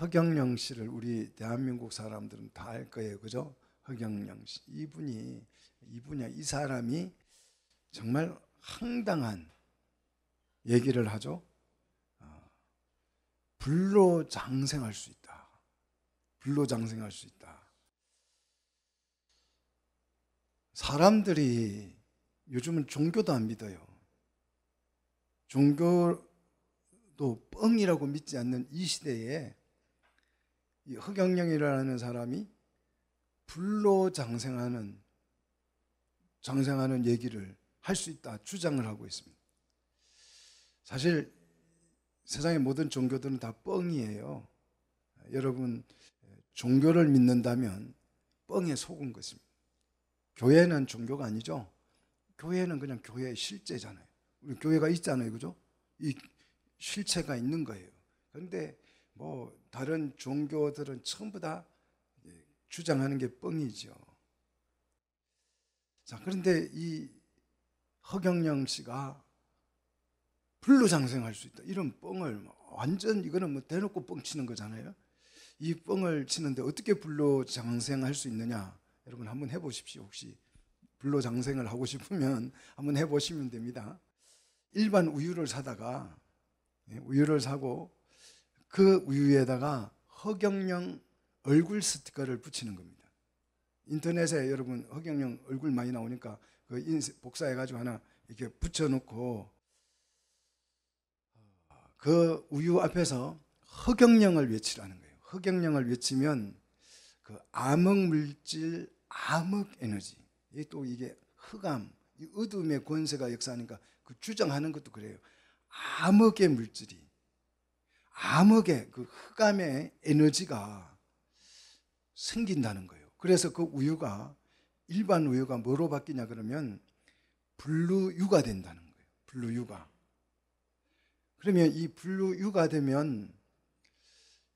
허경영 씨를 우리 대한민국 사람들은 다 알 거예요. 그죠? 허경영 씨. 이분이 이분이야. 이 사람이 정말 황당한 얘기를 하죠. 어, 불로 장생할 수 있다. 불로 장생할 수 있다. 사람들이 요즘은 종교도 안 믿어요. 종교도 뻥이라고 믿지 않는 이 시대에 이 허경영이라는 사람이 불로 장생하는 장생하는 얘기를 할 수 있다 주장을 하고 있습니다. 사실 세상의 모든 종교들은 다 뻥이에요. 여러분 종교를 믿는다면 뻥에 속은 것입니다. 교회는 종교가 아니죠. 교회는 그냥 교회의 실제잖아요. 우리 교회가 있잖아요. 그죠? 이 실체가 있는 거예요. 그런데 뭐 다른 종교들은 전부 다 주장하는 게 뻥이죠. 자, 그런데 이 허경영 씨가 불로 장생할 수 있다. 이런 뻥을 뭐 완전 이거는 뭐 대놓고 뻥치는 거잖아요. 이 뻥을 치는데 어떻게 불로 장생할 수 있느냐? 여러분 한번 해 보십시오. 혹시 불로 장생을 하고 싶으면 한번 해 보시면 됩니다. 일반 우유를 사다가 예, 우유를 사고 그 위에다가 허경영 얼굴 스티커를 붙이는 겁니다. 인터넷에 여러분 허경영 얼굴 많이 나오니까 그 복사해가지고 하나 이렇게 붙여놓고 그 우유 앞에서 허경영을 외치라는 거예요. 허경영을 외치면 그 암흑 물질, 암흑 에너지, 또 이게 흑암, 이 어둠의 권세가 역사하니까 그 주장하는 것도 그래요. 암흑의 물질이 암흑의 그 흑암의 에너지가 생긴다는 거예요. 그래서 그 우유가 일반 우유가 뭐로 바뀌냐 그러면 블루유가 된다는 거예요. 블루유가. 그러면 이 블루유가 되면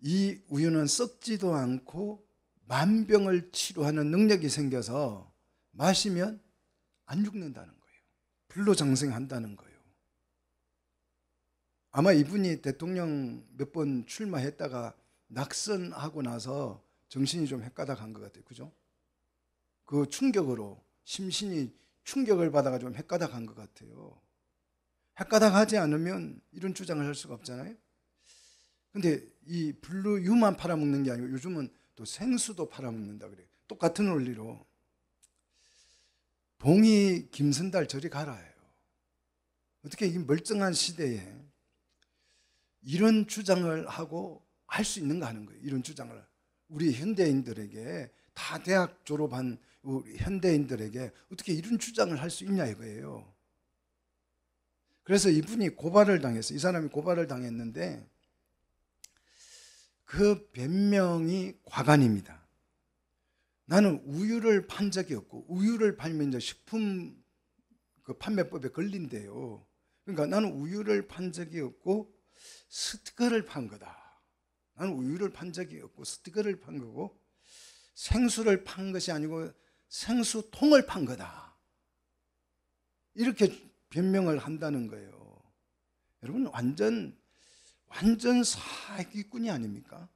이 우유는 썩지도 않고 만병을 치료하는 능력이 생겨서 마시면 안 죽는다는 거예요. 불로 장생한다는 거예요. 아마 이분이 대통령 몇 번 출마했다가 낙선하고 나서 정신이 좀 헷가닥한 것 같아요. 그죠? 그 충격으로 심신이 충격을 받아가 좀 헷가닥한 것 같아요. 헷가닥하지 않으면 이런 주장을 할 수가 없잖아요. 근데 이블루유만 팔아먹는 게 아니고 요즘은 또 생수도 팔아먹는다 그래요. 똑같은 원리로 봉이 김선달 저리 가라예요. 어떻게 이 멀쩡한 시대에 이런 주장을 하고 할 수 있는가 하는 거예요. 이런 주장을 우리 현대인들에게 다 대학 졸업한 우리 현대인들에게 어떻게 이런 주장을 할 수 있냐 이거예요. 그래서 이분이 고발을 당했어요. 이 사람이 고발을 당했는데 그 변명이 과간입니다. 나는 우유를 판 적이 없고 우유를 팔면 이제 식품 그 판매법에 걸린대요. 그러니까 나는 우유를 판 적이 없고 스티커를 판 거다. 나는 우유를 판 적이 없고 스티커를 판 거고 생수를 판 것이 아니고 생수통을 판 거다. 이렇게 변명을 한다는 거예요. 여러분 완전 완전 사기꾼이 아닙니까?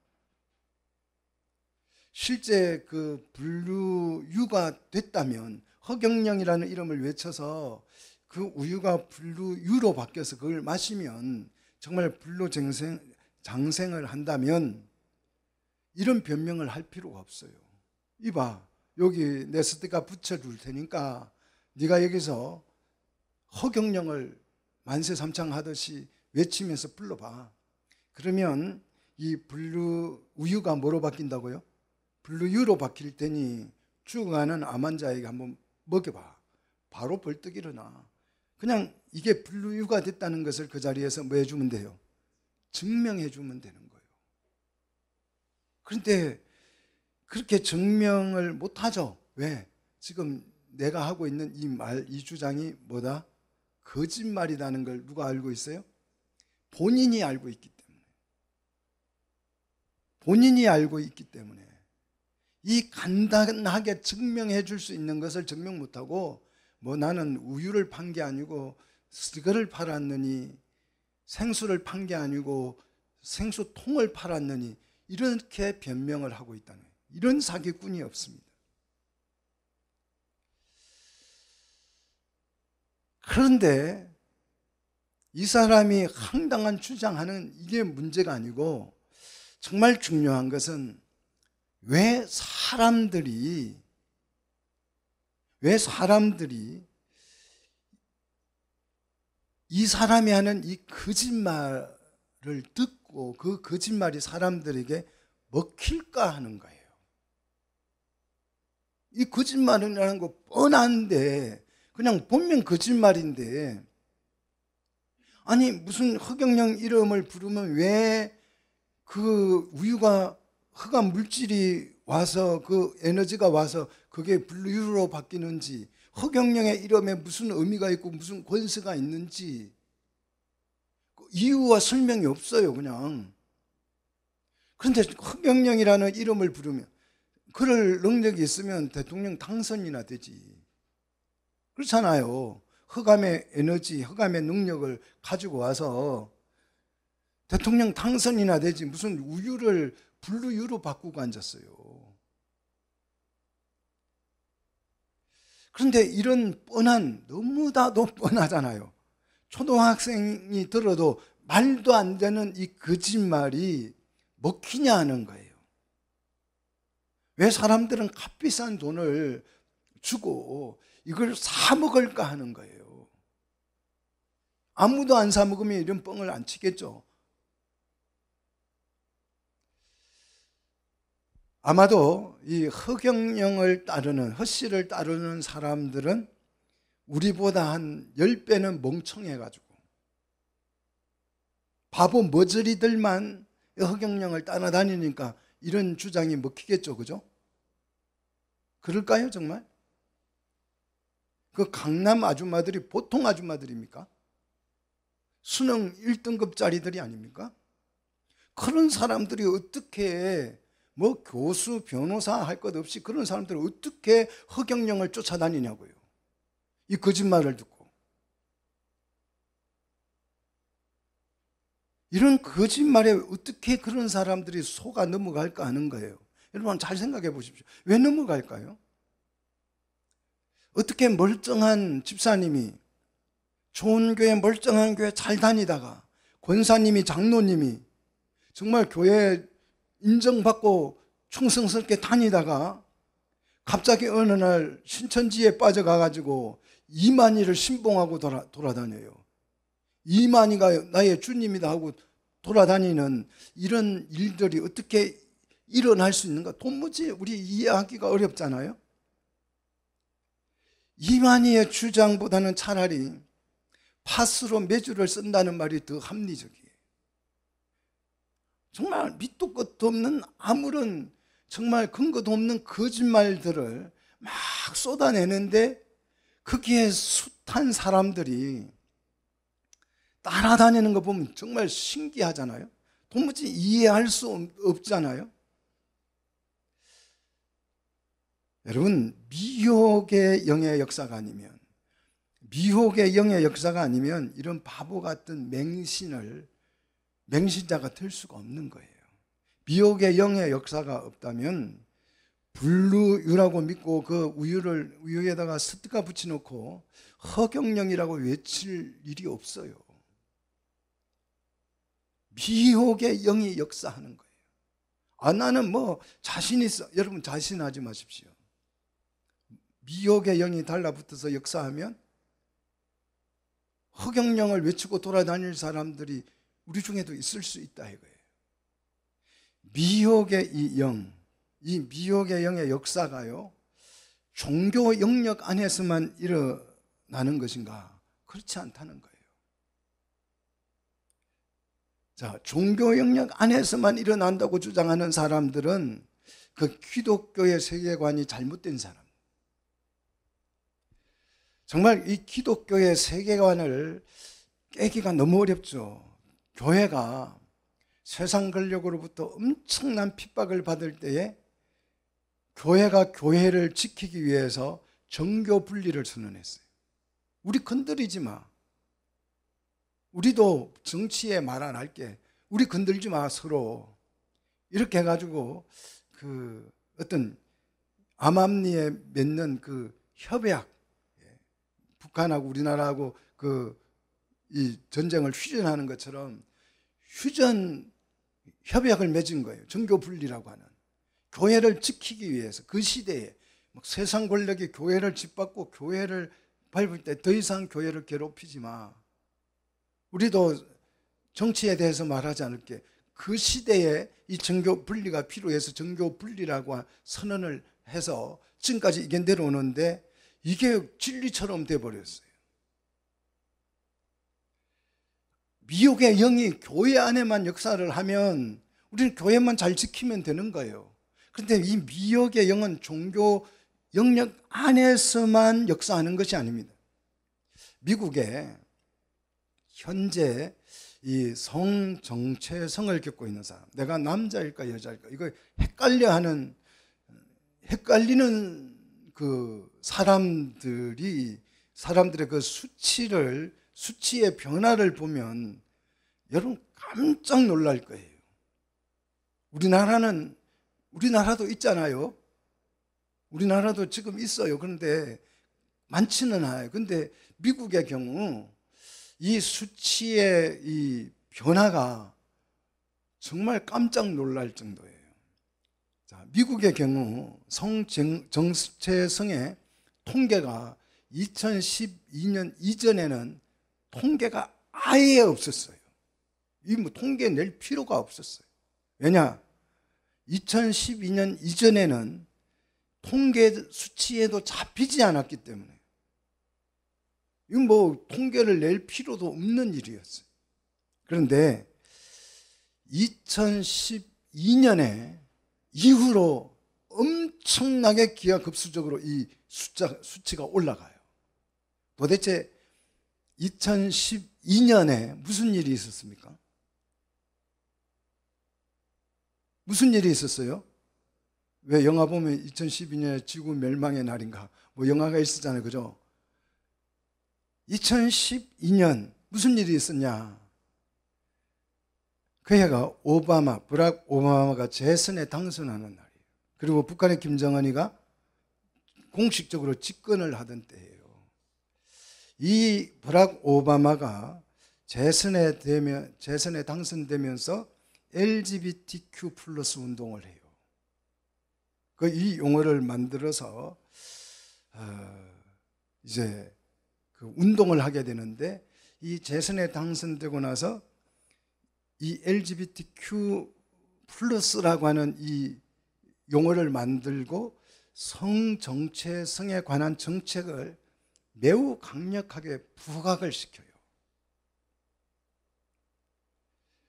실제 그 분류유가 됐다면 허경영이라는 이름을 외쳐서 그 우유가 분류유로 바뀌어서 그걸 마시면 정말 불로 쟁생 장생을 한다면 이런 변명을 할 필요가 없어요. 이봐, 여기 내 스티커 붙여줄 테니까 네가 여기서 허경령을 만세 삼창하듯이 외치면서 불러봐. 그러면 이 블루 우유가 뭐로 바뀐다고요? 블루유로 바뀔 테니 죽어가는 암환자에게 한번 먹여봐. 바로 벌떡 일어나. 그냥 이게 분류가 됐다는 것을 그 자리에서 뭐 해주면 돼요? 증명해주면 되는 거예요. 그런데 그렇게 증명을 못하죠. 왜? 지금 내가 하고 있는 이 말, 이 주장이 뭐다? 거짓말이라는 걸 누가 알고 있어요? 본인이 알고 있기 때문에. 본인이 알고 있기 때문에. 이 간단하게 증명해 줄 수 있는 것을 증명 못하고, 뭐 나는 우유를 판 게 아니고 쓰티커를 팔았느니 생수를 판 게 아니고 생수통을 팔았느니 이렇게 변명을 하고 있다는 거예요. 이런 사기꾼이 없습니다. 그런데 이 사람이 황당한 주장하는 이게 문제가 아니고 정말 중요한 것은 왜 사람들이 왜 사람들이 이 사람이 하는 이 거짓말을 듣고 그 거짓말이 사람들에게 먹힐까 하는 거예요. 이 거짓말이라는 거 뻔한데 그냥 본명 거짓말인데 아니 무슨 허경영 이름을 부르면 왜 그 우유가 흑암 물질이 와서 그 에너지가 와서 그게 분류로 바뀌는지 허경영의 이름에 무슨 의미가 있고 무슨 권세가 있는지 그 이유와 설명이 없어요, 그냥. 그런데 허경영이라는 이름을 부르면 그럴 능력이 있으면 대통령 당선이나 되지. 그렇잖아요. 허감의 에너지, 허감의 능력을 가지고 와서 대통령 당선이나 되지 무슨 우유를 분류유로 바꾸고 앉았어요. 그런데 이런 뻔한 너무나도 뻔하잖아요. 초등학생이 들어도 말도 안 되는 이 거짓말이 먹히냐 하는 거예요. 왜 사람들은 값비싼 돈을 주고 이걸 사 먹을까 하는 거예요. 아무도 안 사 먹으면 이런 뻥을 안 치겠죠. 아마도 이 허경영을 따르는 허씨를 따르는 사람들은 우리보다 한 10배는 멍청해가지고 바보 머저리들만 허경영을 따라다니니까 이런 주장이 먹히겠죠 그죠? 그럴까요 정말? 그 강남 아줌마들이 보통 아줌마들입니까? 수능 1등급 짜리들이 아닙니까? 그런 사람들이 어떻게 뭐 교수, 변호사 할 것 없이 그런 사람들을 어떻게 허경영을 쫓아다니냐고요. 이 거짓말을 듣고. 이런 거짓말에 어떻게 그런 사람들이 속아 넘어갈까 하는 거예요. 여러분 잘 생각해 보십시오. 왜 넘어갈까요? 어떻게 멀쩡한 집사님이 좋은 교회, 멀쩡한 교회 잘 다니다가 권사님이, 장로님이 정말 교회 인정받고 충성스럽게 다니다가 갑자기 어느 날 신천지에 빠져가가지고 이만희를 신봉하고 돌아, 돌아다녀요. 이만희가 나의 주님이다 하고 돌아다니는 이런 일들이 어떻게 일어날 수 있는가 도무지 우리 이해하기가 어렵잖아요. 이만희의 주장보다는 차라리 파스로 매주를 쓴다는 말이 더 합리적이에요. 정말 밑도 끝도 없는 아무런 정말 근거도 없는 거짓말들을 막 쏟아내는데 거기에 숱한 사람들이 따라다니는 거 보면 정말 신기하잖아요. 도무지 이해할 수 없잖아요. 여러분, 미혹의 영의 역사가 아니면, 미혹의 영의 역사가 아니면 이런 바보 같은 맹신을 맹신자가 될 수가 없는 거예요. 미혹의 영의 역사가 없다면 불루유라고 믿고 그 우유를 우유에다가 스티가 붙여놓고 허경영이라고 외칠 일이 없어요. 미혹의 영이 역사하는 거예요. 아 나는 뭐 자신 있어. 여러분 자신하지 마십시오. 미혹의 영이 달라붙어서 역사하면 허경영을 외치고 돌아다닐 사람들이 우리 중에도 있을 수 있다 이거예요. 미혹의 이 영, 이 미혹의 영의 역사가요, 종교 영역 안에서만 일어나는 것인가? 그렇지 않다는 거예요. 자, 종교 영역 안에서만 일어난다고 주장하는 사람들은 그 기독교의 세계관이 잘못된 사람. 정말 이 기독교의 세계관을 깨기가 너무 어렵죠. 교회가 세상 권력으로부터 엄청난 핍박을 받을 때에 교회가 교회를 지키기 위해서 정교 분리를 선언했어요. 우리 건드리지 마. 우리도 정치에 말 안 할게. 우리 건들지 마, 서로. 이렇게 해가지고, 그, 어떤 암암리에 맺는 그 협약, 예, 북한하고 우리나라하고 그이 전쟁을 휴전하는 것처럼 휴전 협약을 맺은 거예요. 종교 분리라고 하는. 교회를 지키기 위해서 그 시대에 세상 권력이 교회를 짓밟고 교회를 밟을 때 더 이상 교회를 괴롭히지 마. 우리도 정치에 대해서 말하지 않을게. 그 시대에 이 정교 분리가 필요해서 정교 분리라고 선언을 해서 지금까지 이게 내려오는데 이게 진리처럼 돼 버렸어요. 미혹의 영이 교회 안에만 역사를 하면 우리는 교회만 잘 지키면 되는 거예요. 그런데 이 미혹의 영은 종교 영역 안에서만 역사하는 것이 아닙니다. 미국에 현재 이 성 정체성을 겪고 있는 사람, 내가 남자일까 여자일까 이거 헷갈려하는 헷갈리는 그 사람들이 사람들의 그 수치를 수치의 변화를 보면 여러분 깜짝 놀랄 거예요. 우리나라는 우리나라도 있잖아요. 우리나라도 지금 있어요. 그런데 많지는 않아요. 근데 미국의 경우 이 수치의 이 변화가 정말 깜짝 놀랄 정도예요. 자, 미국의 경우 성정체성의 통계가 2012년 이전에는 통계가 아예 없었어요. 이 뭐 통계 낼 필요가 없었어요. 왜냐? 2012년 이전에는 통계 수치에도 잡히지 않았기 때문에 이건 뭐 통계를 낼 필요도 없는 일이었어요. 그런데 2012년에 이후로 엄청나게 기하급수적으로 이 숫자 수치가 올라가요. 도대체 2012년에 무슨 일이 있었습니까? 무슨 일이 있었어요? 왜 영화 보면 2012년 지구 멸망의 날인가? 뭐 영화가 있었잖아요. 그죠? 2012년 무슨 일이 있었냐? 그 해가 오바마, 브락 오바마가 재선에 당선하는 날이에요. 그리고 북한의 김정은이가 공식적으로 집권을 하던 때예요. 이브락 오바마가 재선에 되면 재선에 당선되면서 LGBTQ 플러스 운동을 해요. 그 이 용어를 만들어서 어 이제 그 운동을 하게 되는데 이 재선에 당선되고 나서 이 LGBTQ 플러스라고 하는 이 용어를 만들고 성 정체성에 관한 정책을 매우 강력하게 부각을 시켜요.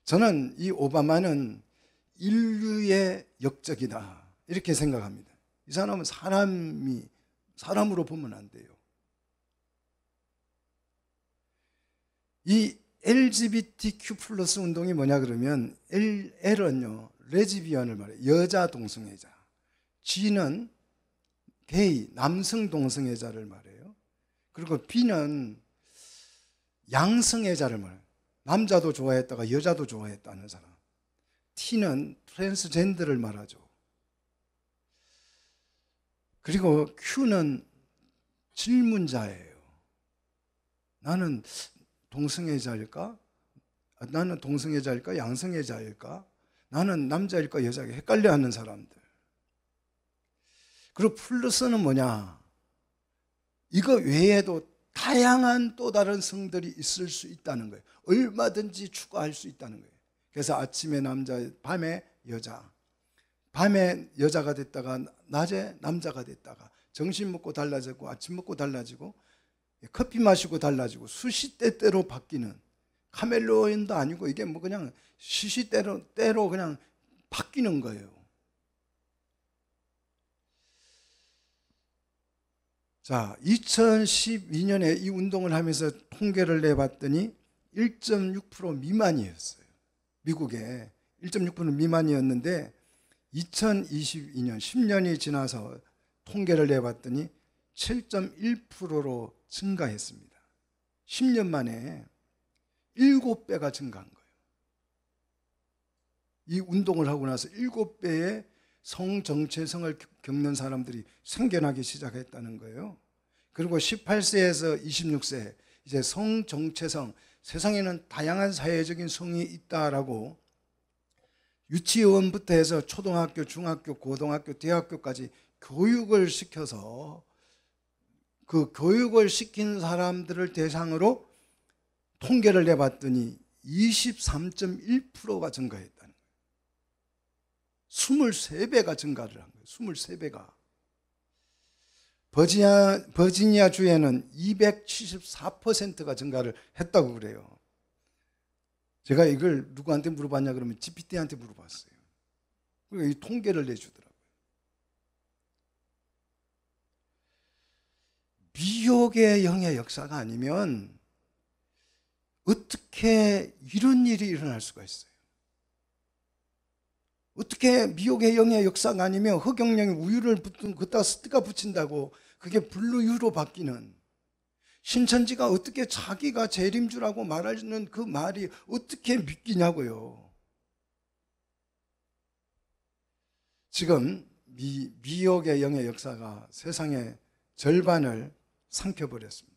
저는 이 오바마는 인류의 역적이다. 이렇게 생각합니다. 이 사람은 사람이, 사람으로 보면 안 돼요. 이 LGBTQ 플러스 운동이 뭐냐 그러면 L, L은요, 레즈비언을 말해요. 여자 동성애자. G는 게이, 남성 동성애자를 말해요. 그리고 B는 양성의자를 말해요. 남자도 좋아했다가 여자도 좋아했다는 사람. T는 트랜스젠더를 말하죠. 그리고 Q는 질문자예요. 나는 동성애자일까? 나는 동성애자일까? 양성애자일까? 나는 남자일까? 여자일까? 헷갈려 하는 사람들. 그리고 플러스는 뭐냐? 이거 외에도 다양한 또 다른 성들이 있을 수 있다는 거예요. 얼마든지 추가할 수 있다는 거예요. 그래서 아침에 남자, 밤에 여자. 밤에 여자가 됐다가 낮에 남자가 됐다가 정신 먹고 달라졌고 아침 먹고 달라지고 커피 마시고 달라지고 수시때때로 바뀌는 카멜로인도 아니고 이게 뭐 그냥 시시때로 때로 그냥 바뀌는 거예요. 자, 2012년에 이 운동을 하면서 통계를 내봤더니 1.6% 미만이었어요. 미국에 1.6% 미만이었는데 2022년 10년이 지나서 통계를 내봤더니 7.1%로 증가했습니다. 10년 만에 7배가 증가한 거예요. 이 운동을 하고 나서 7배의 성정체성을 겪는 사람들이 생겨나기 시작했다는 거예요. 그리고 18세에서 26세 이제 성정체성 세상에는 다양한 사회적인 성이 있다라고 유치원부터 해서 초등학교, 중학교, 고등학교, 대학교까지 교육을 시켜서 그 교육을 시킨 사람들을 대상으로 통계를 내봤더니 23.1%가 증가했다. 23배가 증가를 한 거예요. 23배가. 버지니아, 버지니아 주에는 274%가 증가를 했다고 그래요. 제가 이걸 누구한테 물어봤냐 그러면 GPT한테 물어봤어요. 그러니까 이 통계를 내주더라고요. 미혹의 영의 역사가 아니면 어떻게 이런 일이 일어날 수가 있어요? 어떻게 미혹의 영의 역사가 아니면 흑영령이 우유를 붙은 그따 스티가 붙인다고 그게 블루유로 바뀌는 신천지가 어떻게 자기가 재림주라고 말하는 그 말이 어떻게 믿기냐고요. 지금 미, 미혹의 영의 역사가 세상의 절반을 삼켜버렸습니다.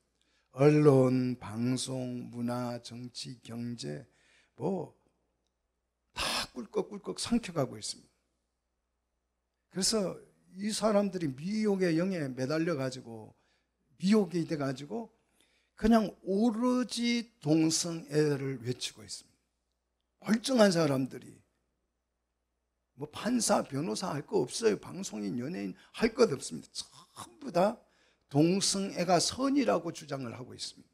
언론, 방송, 문화, 정치, 경제, 뭐 꿀꺽꿀꺽 삼켜가고 있습니다. 그래서 이 사람들이 미혹의 영에 매달려 가지고 미혹이 돼 가지고 그냥 오로지 동성애를 외치고 있습니다. 멀쩡한 사람들이 뭐 판사, 변호사 할 거 없어요. 방송인, 연예인 할 것 없습니다. 전부 다 동성애가 선이라고 주장을 하고 있습니다.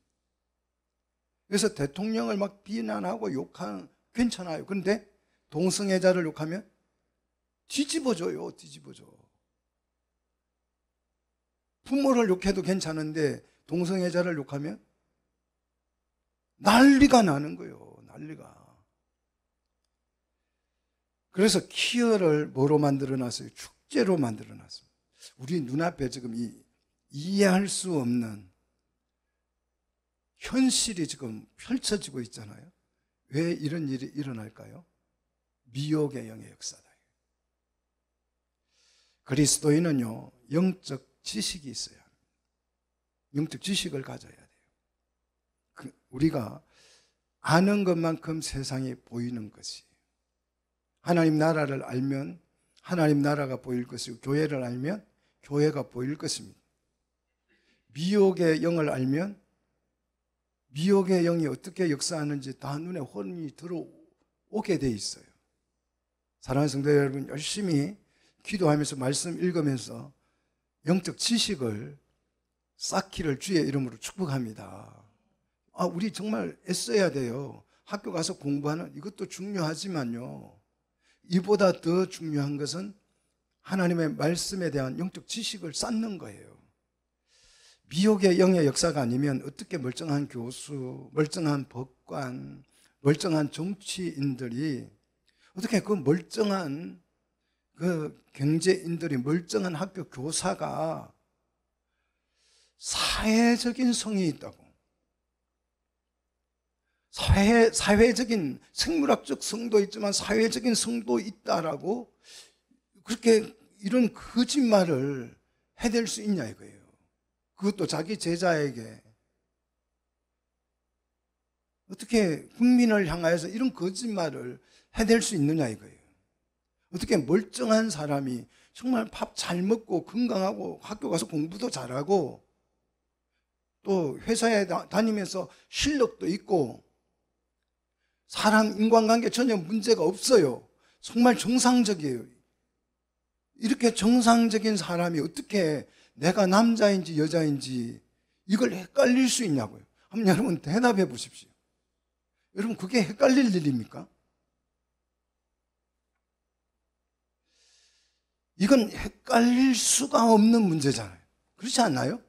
그래서 대통령을 막 비난하고 욕하는 괜찮아요. 그런데 동성애자를 욕하면 뒤집어져요뒤집어져 부모를 욕해도 괜찮은데 동성애자를 욕하면 난리가 나는 거예요, 난리가. 그래서 키어를 뭐로 만들어 놨어요? 축제로 만들어 놨습니다. 우리 눈앞에 지금 이, 이해할 수 없는 현실이 지금 펼쳐지고 있잖아요. 왜 이런 일이 일어날까요? 미혹의 영의 역사다. 그리스도인은요, 영적 지식이 있어야 합니다. 영적 지식을 가져야 돼요. 그 우리가 아는 것만큼 세상이 보이는 것이. 하나님 나라를 알면 하나님 나라가 보일 것이고, 교회를 알면 교회가 보일 것입니다. 미혹의 영을 알면 미혹의 영이 어떻게 역사하는지 다 눈에 혼이 들어오게 돼 있어요. 사랑하는 성도 여러분 열심히 기도하면서 말씀 읽으면서 영적 지식을 쌓기를 주의 이름으로 축복합니다. 아, 우리 정말 애써야 돼요. 학교 가서 공부하는 이것도 중요하지만요. 이보다 더 중요한 것은 하나님의 말씀에 대한 영적 지식을 쌓는 거예요. 미혹의 영의 역사가 아니면 어떻게 멀쩡한 교수, 멀쩡한 법관, 멀쩡한 정치인들이 어떻게 그 멀쩡한 그 경제인들이 멀쩡한 학교 교사가 사회적인 성이 있다고. 사회, 사회적인 생물학적 성도 있지만 사회적인 성도 있다라고 그렇게 이런 거짓말을 해댈 수 있냐 이거예요. 그것도 자기 제자에게 어떻게 국민을 향하여서 이런 거짓말을 해낼 수 있느냐 이거예요. 어떻게 멀쩡한 사람이 정말 밥 잘 먹고 건강하고 학교 가서 공부도 잘하고 또 회사에 다니면서 실력도 있고 사람 인간관계 전혀 문제가 없어요. 정말 정상적이에요. 이렇게 정상적인 사람이 어떻게 내가 남자인지 여자인지 이걸 헷갈릴 수 있냐고요. 한번 여러분 대답해 보십시오. 여러분, 그게 헷갈릴 일입니까? 이건 헷갈릴 수가 없는 문제잖아요. 그렇지 않나요?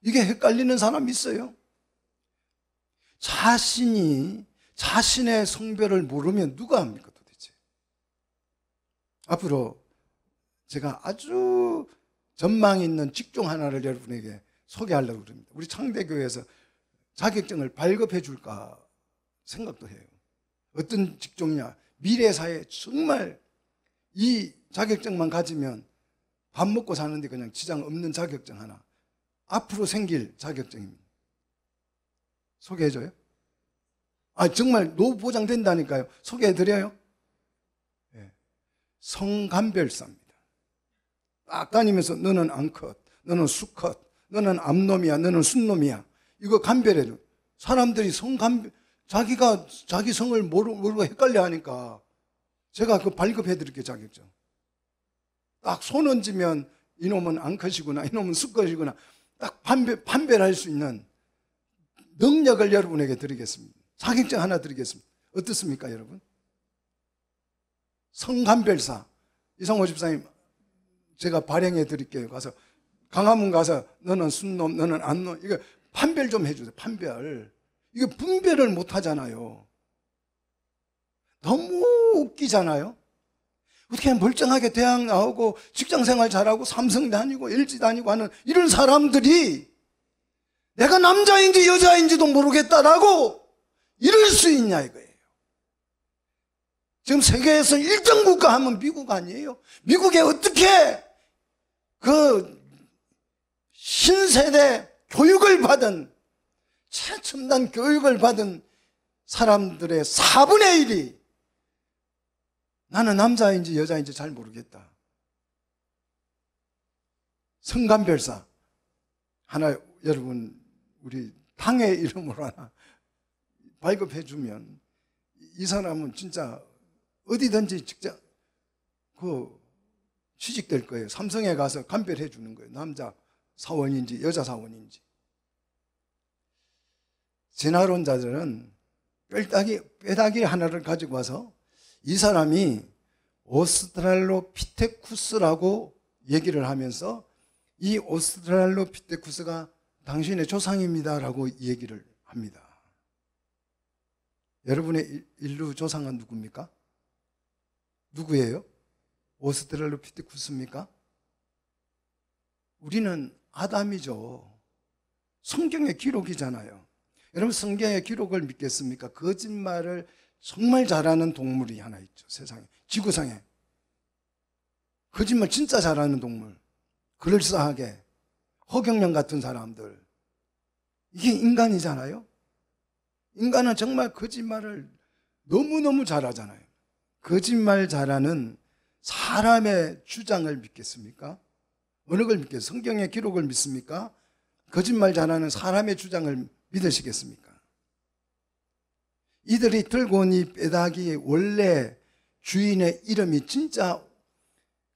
이게 헷갈리는 사람 있어요. 자신이 자신의 성별을 모르면 누가 합니까 도대체? 앞으로 제가 아주 전망 있는 직종 하나를 여러분에게 소개하려고 합니다. 우리 창대교에서 자격증을 발급해 줄까 생각도 해요. 어떤 직종이냐. 미래 사회 정말 이 자격증만 가지면 밥 먹고 사는데 그냥 지장 없는 자격증 하나. 앞으로 생길 자격증입니다. 소개해줘요? 아, 정말 노후 보장된다니까요. 소개해드려요? 네. 예. 성간별사입니다. 딱 다니면서 너는 암컷, 너는 수컷, 너는 암놈이야, 너는 순놈이야. 이거 간별해줘. 사람들이 성간별, 자기가 자기 성을 모르, 모르고 헷갈려 하니까 제가 그 발급해 드릴게요, 자격증. 딱 손 얹으면 이놈은 암컷이구나, 이놈은 수컷이구나, 딱 판별, 판별할 수 있는 능력을 여러분에게 드리겠습니다. 자격증 하나 드리겠습니다. 어떻습니까, 여러분? 성감별사. 이성호 집사님, 제가 발행해 드릴게요. 가서, 강화문 가서, 너는 순놈, 너는 안놈. 이거 판별 좀 해주세요, 판별. 이게 분별을 못 하잖아요. 너무 웃기잖아요. 어떻게 멀쩡하게 대학 나오고 직장 생활 잘하고 삼성 다니고 LG 다니고 하는 이런 사람들이 내가 남자인지 여자인지도 모르겠다라고 이럴 수 있냐 이거예요. 지금 세계에서 1등 국가 하면 미국 아니에요? 미국에 어떻게 그 신세대 교육을 받은 최첨단 교육을 받은 사람들의 4분의 1이 나는 남자인지 여자인지 잘 모르겠다. 성간별사. 하나, 여러분, 우리 당의 이름으로 하나 발급해 주면 이 사람은 진짜 어디든지 직장, 그, 취직될 거예요. 삼성에 가서 간별해 주는 거예요. 남자 사원인지 여자 사원인지. 진화론자들은 뼈다귀, 뼈다귀 하나를 가지고 와서 이 사람이 오스트랄로피테쿠스라고 얘기를 하면서 이 오스트랄로피테쿠스가 당신의 조상입니다라고 얘기를 합니다. 여러분의 인류 조상은 누굽니까? 누구예요? 오스트랄로피테쿠스입니까? 우리는 아담이죠. 성경의 기록이잖아요. 여러분 성경의 기록을 믿겠습니까? 거짓말을 정말 잘하는 동물이 하나 있죠. 세상에. 지구상에. 거짓말 진짜 잘하는 동물. 그럴싸하게. 허경영 같은 사람들. 이게 인간이잖아요. 인간은 정말 거짓말을 너무너무 잘하잖아요. 거짓말 잘하는 사람의 주장을 믿겠습니까? 어느 걸 믿겠어요? 성경의 기록을 믿습니까? 거짓말 잘하는 사람의 주장을 믿으시겠습니까? 이들이 들고 온이 빼닥이 원래 주인의 이름이 진짜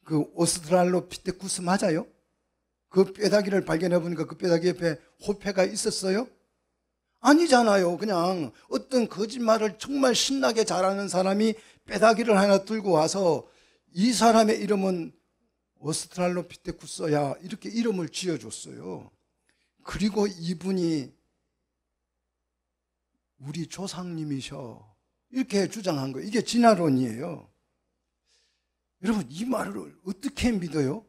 그 오스트랄로피테쿠스 맞아요? 그 뼈다귀를 발견해 보니까 그 뼈다귀 옆에 호패가 있었어요? 아니잖아요. 그냥 어떤 거짓말을 정말 신나게 잘하는 사람이 뼈다귀를 하나 들고 와서 이 사람의 이름은 오스트랄로피테쿠스야 이렇게 이름을 지어줬어요. 그리고 이분이 우리 조상님이셔. 이렇게 주장한 거예요. 이게 진화론이에요. 여러분, 이 말을 어떻게 믿어요?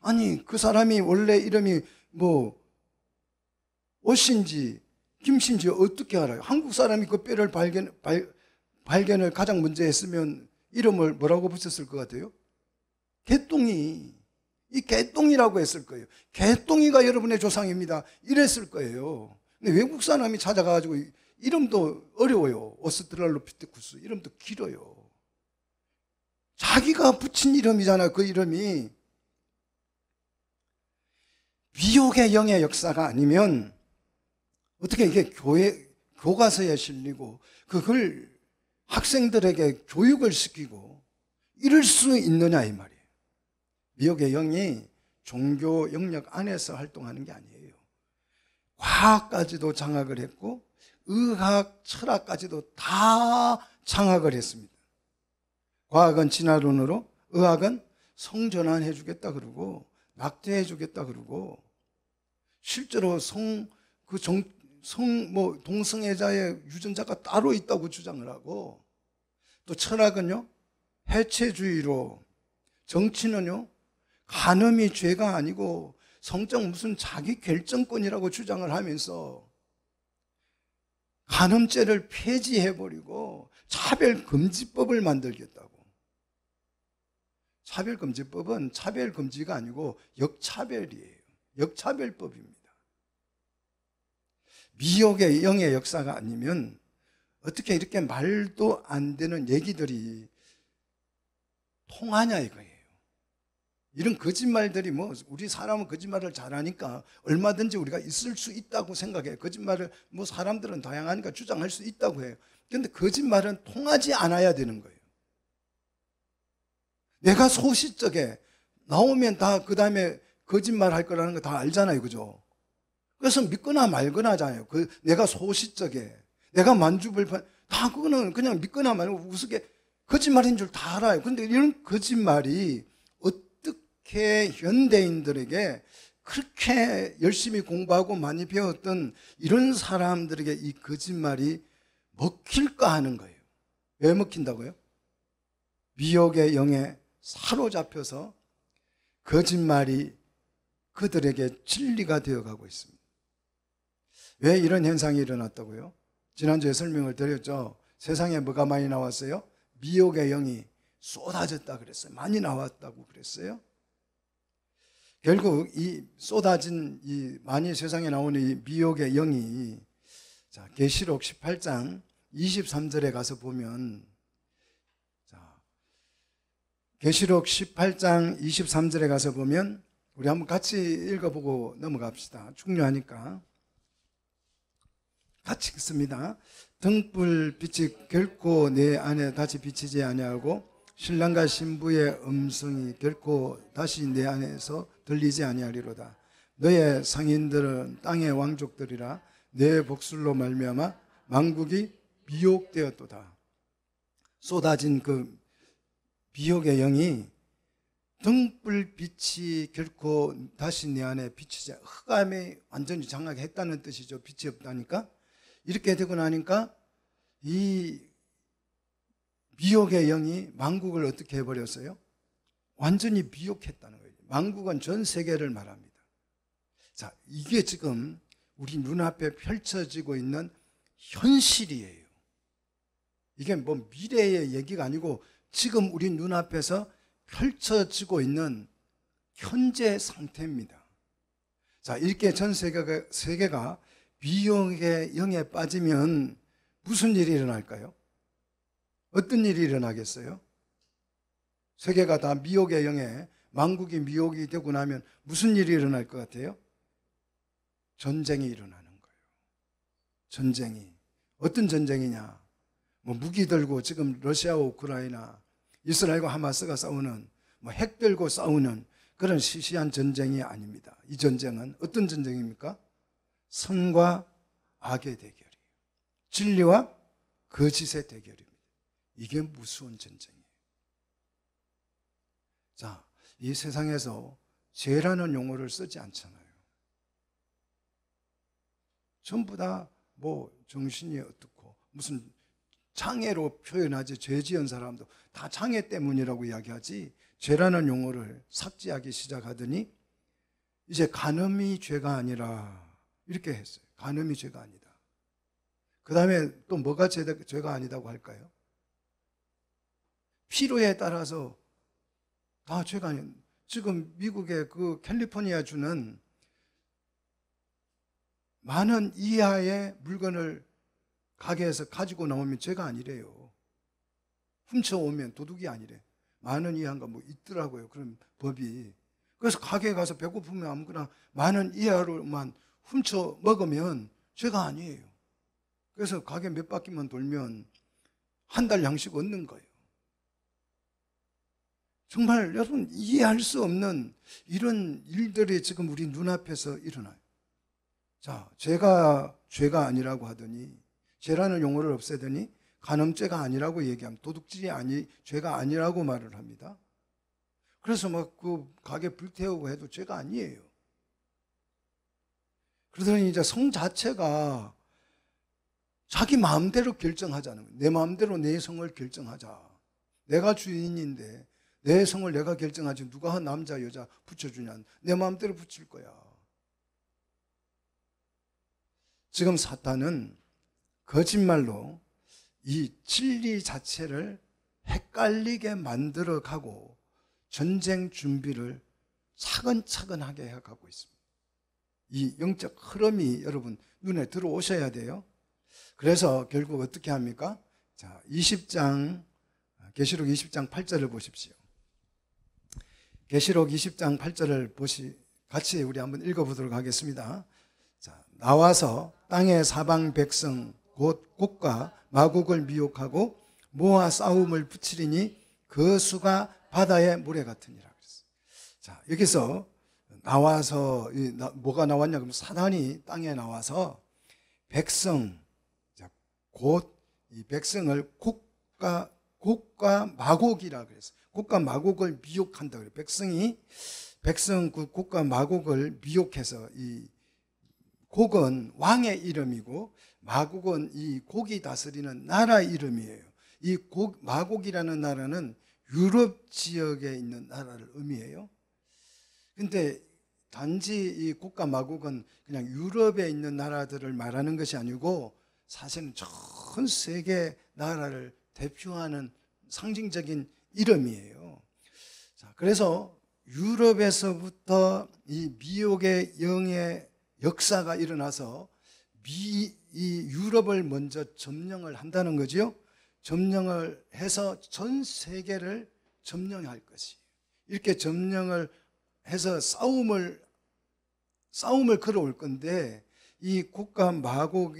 아니, 그 사람이 원래 이름이 뭐, 옷인지, 김신지 어떻게 알아요? 한국 사람이 그 뼈를 발견, 발, 발견을 가장 먼저 했으면 이름을 뭐라고 붙였을 것 같아요? 개똥이. 이 개똥이라고 했을 거예요. 개똥이가 여러분의 조상입니다. 이랬을 거예요. 근데 외국 사람이 찾아가지고 이름도 어려워요. 오스트랄로피테쿠스 이름도 길어요. 자기가 붙인 이름이잖아요. 그 이름이 미혹의 영의 역사가 아니면 어떻게 이게 교회 교과서에 실리고 그걸 학생들에게 교육을 시키고 이럴 수 있느냐 이 말이에요. 미혹의 영이 종교 영역 안에서 활동하는 게 아니에요. 화학까지도 장악을 했고 의학, 철학까지도 다 장악을 했습니다. 과학은 진화론으로, 의학은 성전환해 주겠다 그러고 낙태해 주겠다 그러고 실제로 성 그 정 성 뭐 동성애자의 유전자가 따로 있다고 주장을 하고 또 철학은요 해체주의로 정치는요 간음이 죄가 아니고 성적 무슨 자기 결정권이라고 주장을 하면서 간음죄를 폐지해버리고 차별금지법을 만들겠다고. 차별금지법은 차별금지가 아니고 역차별이에요. 역차별법입니다. 미혹의 영의 역사가 아니면 어떻게 이렇게 말도 안 되는 얘기들이 통하냐 이거예요. 이런 거짓말들이 뭐 우리 사람은 거짓말을 잘하니까 얼마든지 우리가 있을 수 있다고 생각해 거짓말을 뭐 사람들은 다양하니까 주장할 수 있다고 해요. 그런데 거짓말은 통하지 않아야 되는 거예요. 내가 소시적에 나오면 다 그 다음에 거짓말 할 거라는 거 다 알잖아요. 그죠? 그래서 믿거나 말거나잖아요. 그 내가 소시적에 내가 만주불판 다 그거는 그냥 믿거나 말고 우스게 거짓말인 줄 다 알아요. 근데 이런 거짓말이 그렇게 현대인들에게 그렇게 열심히 공부하고 많이 배웠던 이런 사람들에게 이 거짓말이 먹힐까 하는 거예요. 왜 먹힌다고요? 미혹의 영에 사로잡혀서 거짓말이 그들에게 진리가 되어가고 있습니다. 왜 이런 현상이 일어났다고요? 지난주에 설명을 드렸죠. 세상에 뭐가 많이 나왔어요? 미혹의 영이 쏟아졌다 그랬어요. 많이 나왔다고 그랬어요. 결국 이 쏟아진 이 많이 세상에 나오는 이 미혹의 영이 자, 계시록 18장 23절에 가서 보면 자, 계시록 18장 23절에 가서 보면 우리 한번 같이 읽어보고 넘어갑시다. 중요하니까. 같이 읽습니다. 등불 빛이 결코 내 안에 다시 비치지 아니하고 신랑과 신부의 음성이 결코 다시 내 안에서 들리지 아니하리로다. 너의 상인들은 땅의 왕족들이라 내 복술로 말미암아 망국이 미혹되었도다. 쏟아진 그 미혹의 영이 등불 빛이 결코 다시 내 안에 비치지 흑암에 완전히 장악했다는 뜻이죠. 빛이 없다니까. 이렇게 되고 나니까 이 미혹의 영이 망국을 어떻게 해버렸어요? 완전히 미혹했다는 거예요. 왕국은 전 세계를 말합니다. 자, 이게 지금 우리 눈앞에 펼쳐지고 있는 현실이에요. 이게 뭐 미래의 얘기가 아니고 지금 우리 눈앞에서 펼쳐지고 있는 현재 상태입니다. 자, 이렇게 전 세계가, 세계가 비용의 영에 빠지면 무슨 일이 일어날까요? 어떤 일이 일어나겠어요? 세계가 다 미혹의 영에 망국이 미혹이 되고 나면 무슨 일이 일어날 것 같아요? 전쟁이 일어나는 거예요. 전쟁이. 어떤 전쟁이냐? 뭐 무기 들고 지금 러시아와 우크라이나, 이스라엘과 하마스가 싸우는, 뭐 핵 들고 싸우는 그런 시시한 전쟁이 아닙니다. 이 전쟁은 어떤 전쟁입니까? 선과 악의 대결이에요. 진리와 거짓의 대결입니다. 이게 무서운 전쟁이에요. 자, 이 세상에서 죄라는 용어를 쓰지 않잖아요. 전부 다 뭐 정신이 어떻고 무슨 장애로 표현하지 죄 지은 사람도 다 장애 때문이라고 이야기하지 죄라는 용어를 삭제하기 시작하더니 이제 간음이 죄가 아니라 이렇게 했어요. 간음이 죄가 아니다. 그 다음에 또 뭐가 죄, 가 아니다고 할까요? 필요에 따라서 다 아, 죄가 아닌 지금 미국의 그 캘리포니아 주는 많은 이하의 물건을 가게에서 가지고 나오면 죄가 아니래요. 훔쳐오면 도둑이 아니래. 많은 이하인가 뭐 있더라고요. 그런 법이. 그래서 가게에 가서 배고프면 아무거나 많은 이하로만 훔쳐 먹으면 죄가 아니에요. 그래서 가게 몇 바퀴만 돌면 한 달 양식 얻는 거예요. 정말 여러분 이해할 수 없는 이런 일들이 지금 우리 눈앞에서 일어나요. 자, 죄가 죄가 아니라고 하더니 죄라는 용어를 없애더니 간음죄가 아니라고 얘기하면 도둑질이 아니 죄가 아니라고 말을 합니다. 그래서 막 그 가게 불태우고 해도 죄가 아니에요. 그러더니 이제 성 자체가 자기 마음대로 결정하자는 거예요. 내 마음대로 내 성을 결정하자. 내가 주인인데 내 성을 내가 결정하지 누가 남자 여자 붙여주냐 내 마음대로 붙일 거야. 지금 사탄은 거짓말로 이 진리 자체를 헷갈리게 만들어 가고 전쟁 준비를 차근차근하게 해가고 있습니다. 이 영적 흐름이 여러분 눈에 들어오셔야 돼요. 그래서 결국 어떻게 합니까? 자, 20장 계시록 20장 8절을 보십시오. 계시록 20장 8절을 보시 같이 우리 한번 읽어보도록 하겠습니다. 자, 나와서 땅의 사방 백성 곧 국가 마국을 미혹하고 모아 싸움을 붙이리니 그 수가 바다의 모래 같으니라 자, 여기서 나와서 뭐가 나왔냐 그러 사단이 땅에 나와서 백성 곧이 백성을 국가 국가 마곡이라 그랬어요. 국가 마곡을 미혹한다 그래. 백성이 백성 그 국가 마곡을 미혹해서 이 곡은 왕의 이름이고 마곡은 이 곡이 다스리는 나라 이름이에요. 이 곡, 마곡이라는 나라는 유럽 지역에 있는 나라를 의미해요. 근데 단지 이 국가 마곡은 그냥 유럽에 있는 나라들을 말하는 것이 아니고 사실은 전 세계 나라를 대표하는 상징적인 이름이에요. 자, 그래서 유럽에서부터 이 미혹의 영의 역사가 일어나서 미, 이 유럽을 먼저 점령을 한다는 거지요. 점령을 해서 전 세계를 점령할 것이. 에요 이렇게 점령을 해서 싸움을 싸움을 걸어올 건데 이 국가 마곡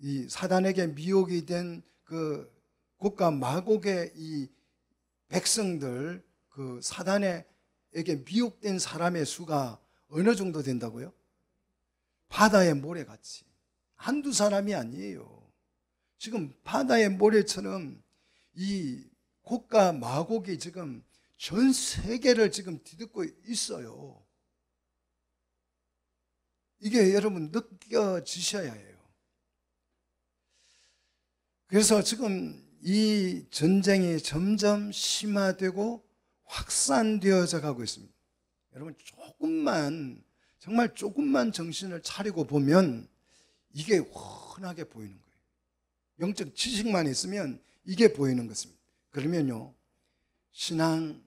이 사단에게 미혹이 된 그 국가 마곡의 이 백성들 그 사단에게 미혹된 사람의 수가 어느 정도 된다고요? 바다의 모래같이 한두 사람이 아니에요. 지금 바다의 모래처럼 이 곡과 마곡이 지금 전 세계를 지금 뒤덮고 있어요. 이게 여러분 느껴지셔야 해요. 그래서 지금 이 전쟁이 점점 심화되고 확산되어져 가고 있습니다. 여러분 조금만 정말 조금만 정신을 차리고 보면 이게 훤하게 보이는 거예요. 영적 지식만 있으면 이게 보이는 것입니다. 그러면요 신앙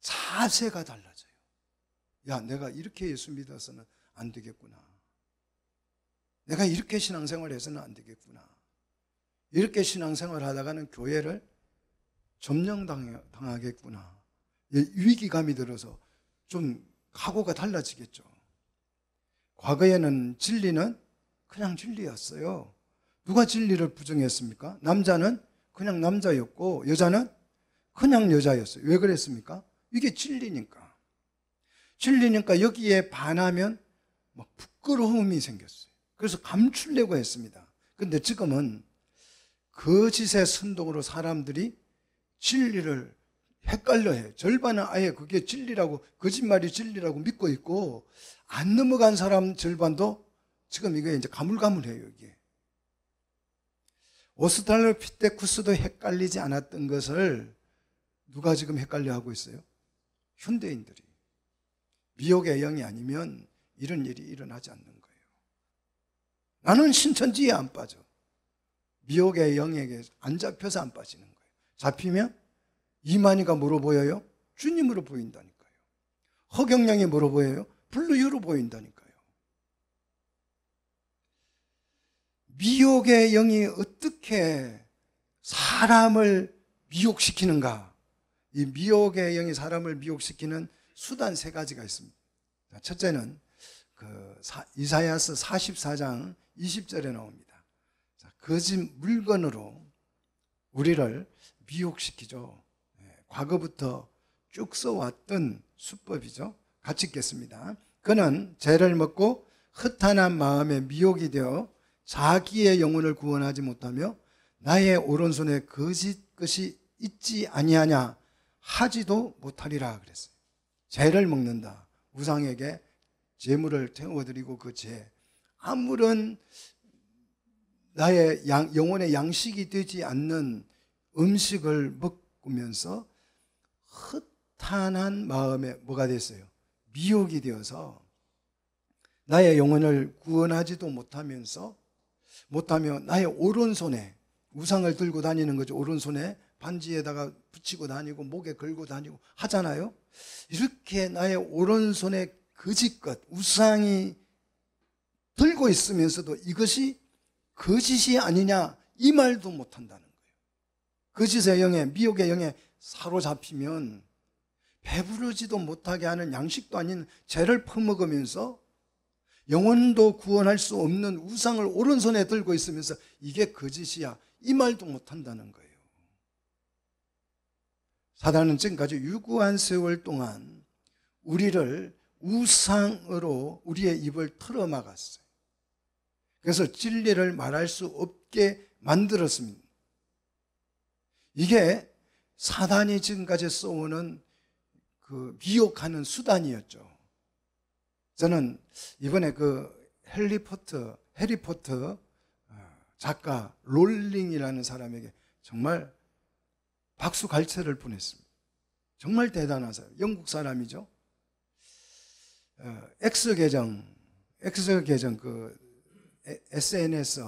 자세가 달라져요. 야 내가 이렇게 예수 믿어서는 안 되겠구나. 내가 이렇게 신앙생활 해서는 안 되겠구나. 이렇게 신앙생활 하다가는 교회를 점령당하겠구나. 위기감이 들어서 좀 각오가 달라지겠죠. 과거에는 진리는 그냥 진리였어요. 누가 진리를 부정했습니까? 남자는 그냥 남자였고 여자는 그냥 여자였어요. 왜 그랬습니까? 이게 진리니까. 진리니까 여기에 반하면 막 부끄러움이 생겼어요. 그래서 감출려고 했습니다. 근데 지금은 거짓의 선동으로 사람들이 진리를 헷갈려해. 절반은 아예 그게 진리라고 거짓말이 진리라고 믿고 있고 안 넘어간 사람 절반도 지금 이게 이제 가물가물해요 이게. 오스탈로피테쿠스도 헷갈리지 않았던 것을 누가 지금 헷갈려하고 있어요? 현대인들이 미혹의 영이 아니면 이런 일이 일어나지 않는 거예요. 나는 신천지에 안 빠져. 미혹의 영에게 안 잡혀서 안 빠지는 거예요. 잡히면 이만희가 뭐로 보여요? 주님으로 보인다니까요. 허경영이 뭐로 보여요? 블루유로 보인다니까요. 미혹의 영이 어떻게 사람을 미혹시키는가? 이 미혹의 영이 사람을 미혹시키는 수단 세 가지가 있습니다. 첫째는 그 이사야스 44장 20절에 나옵니다. 거짓 그 물건으로 우리를 미혹시키죠. 예, 과거부터 쭉 써왔던 수법이죠. 같이 읽겠습니다. 그는 죄를 먹고 허탄한 마음에 미혹이 되어 자기의 영혼을 구원하지 못하며 나의 오른손에 거짓 것이 있지 아니하냐 하지도 못하리라 그랬어요. 죄를 먹는다. 우상에게 재물을 태워드리고 그 죄. 아무런 나의 양, 영혼의 양식이 되지 않는 음식을 먹으면서 허탄한 마음에 뭐가 됐어요? 미혹이 되어서 나의 영혼을 구원하지도 못하면서 못하면 나의 오른손에 우상을 들고 다니는 거죠. 오른손에 반지에다가 붙이고 다니고 목에 걸고 다니고 하잖아요. 이렇게 나의 오른손에 거짓것 우상이 들고 있으면서도 이것이 거짓이 그 아니냐 이 말도 못한다는 거예요. 거짓의 그 영에 미혹의 영에 사로잡히면 배부르지도 못하게 하는 양식도 아닌 죄를 퍼먹으면서 영혼도 구원할 수 없는 우상을 오른손에 들고 있으면서 이게 거짓이야 그 이 말도 못한다는 거예요. 사단은 지금까지 유구한 세월 동안 우리를 우상으로 우리의 입을 틀어막았어요. 그래서 진리를 말할 수 없게 만들었습니다. 이게 사단이 지금까지 써오는 그 미혹하는 수단이었죠. 저는 이번에 그 헨리포터, 해리포터 어, 작가 롤링이라는 사람에게 정말 박수 갈채를 보냈습니다. 정말 대단한 사람, 영국 사람이죠. 엑스 어, 계정, 엑스 계정 그 SNS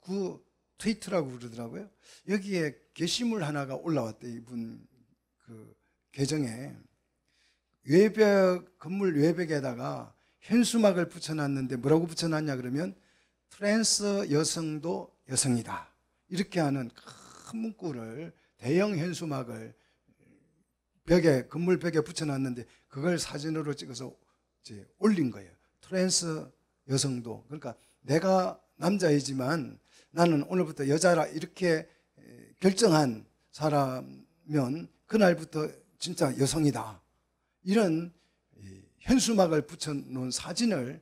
구트위터라고 그러더라고요. 여기에 게시물 하나가 올라왔대 이분 그 계정에 외벽 건물 외벽에다가 현수막을 붙여놨는데 뭐라고 붙여놨냐 그러면 트랜스 여성도 여성이다 이렇게 하는 큰 문구를 대형 현수막을 벽에 건물 벽에 붙여놨는데 그걸 사진으로 찍어서 이제 올린 거예요. 트랜스 여성도 그러니까 내가 남자이지만 나는 오늘부터 여자라 이렇게 결정한 사람면 그날부터 진짜 여성이다. 이런 현수막을 붙여놓은 사진을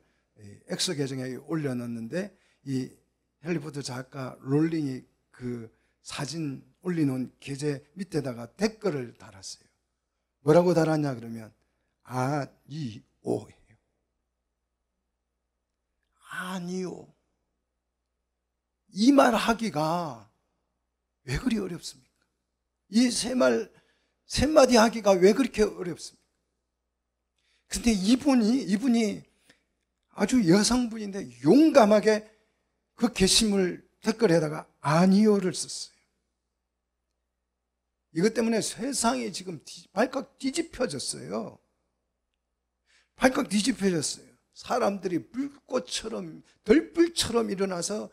엑소 계정에 올려놨는데 이 헨리포터 작가 롤링이 그 사진 올리는 계제 밑에다가 댓글을 달았어요. 뭐라고 달았냐 그러면 아, 이, 오 아니요. 이 말 하기가 왜 그리 어렵습니까? 이 세 말, 세 마디 하기가 왜 그렇게 어렵습니까? 근데 이분이, 이분이 아주 여성분인데 용감하게 그 게시물 댓글에다가 아니요를 썼어요. 이것 때문에 세상이 지금 발칵 뒤집혀졌어요. 발칵 뒤집혀졌어요. 사람들이 불꽃처럼 들불처럼 일어나서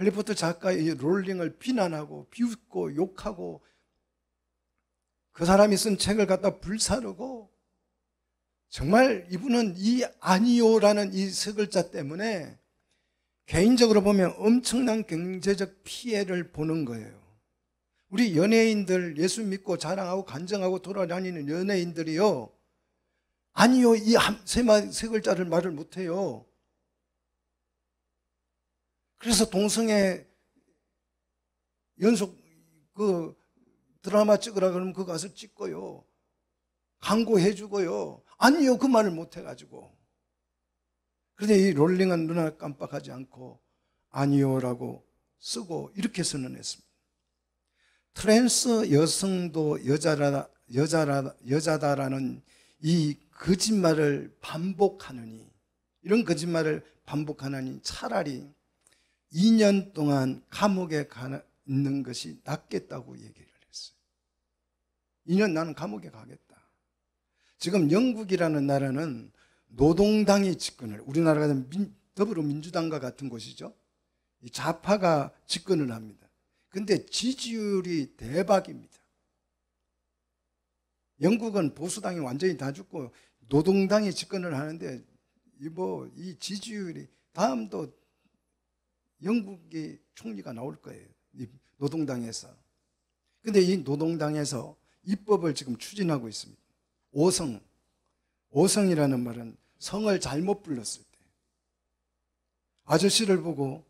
헬리포터 작가의 롤링을 비난하고 비웃고 욕하고 그 사람이 쓴 책을 갖다 불사르고 정말 이분은 이 아니오라는 이 세 글자 때문에 개인적으로 보면 엄청난 경제적 피해를 보는 거예요. 우리 연예인들 예수 믿고 자랑하고 간증하고 돌아다니는 연예인들이요. 아니요, 이 세 글자를 말을 못해요. 그래서 동성애 연속 그 드라마 찍으라 그러면 그 가서 찍고요. 광고해 주고요. 아니요, 그 말을 못해가지고. 그런데 이 롤링은 눈을 깜빡하지 않고 아니요라고 쓰고 이렇게 선언했습니다. 트랜스 여성도 여자라, 여자라, 여자다라는 이 거짓말을 반복하느니 이런 거짓말을 반복하느니 차라리 2년 동안 감옥에 있는 것이 낫겠다고 얘기를 했어요. 2년 나는 감옥에 가겠다. 지금 영국이라는 나라는 노동당이 집권을 우리나라가 더불어민주당과 같은 곳이죠. 좌파가 집권을 합니다. 근데 지지율이 대박입니다. 영국은 보수당이 완전히 다 죽고 노동당이 집권을 하는데 뭐이 뭐, 지지율이 다음도 영국의 총리가 나올 거예요. 노동당에서. 근데 이 노동당에서 입법을 지금 추진하고 있습니다. 오성. 오성이라는 말은 성을 잘못 불렀을 때. 아저씨를 보고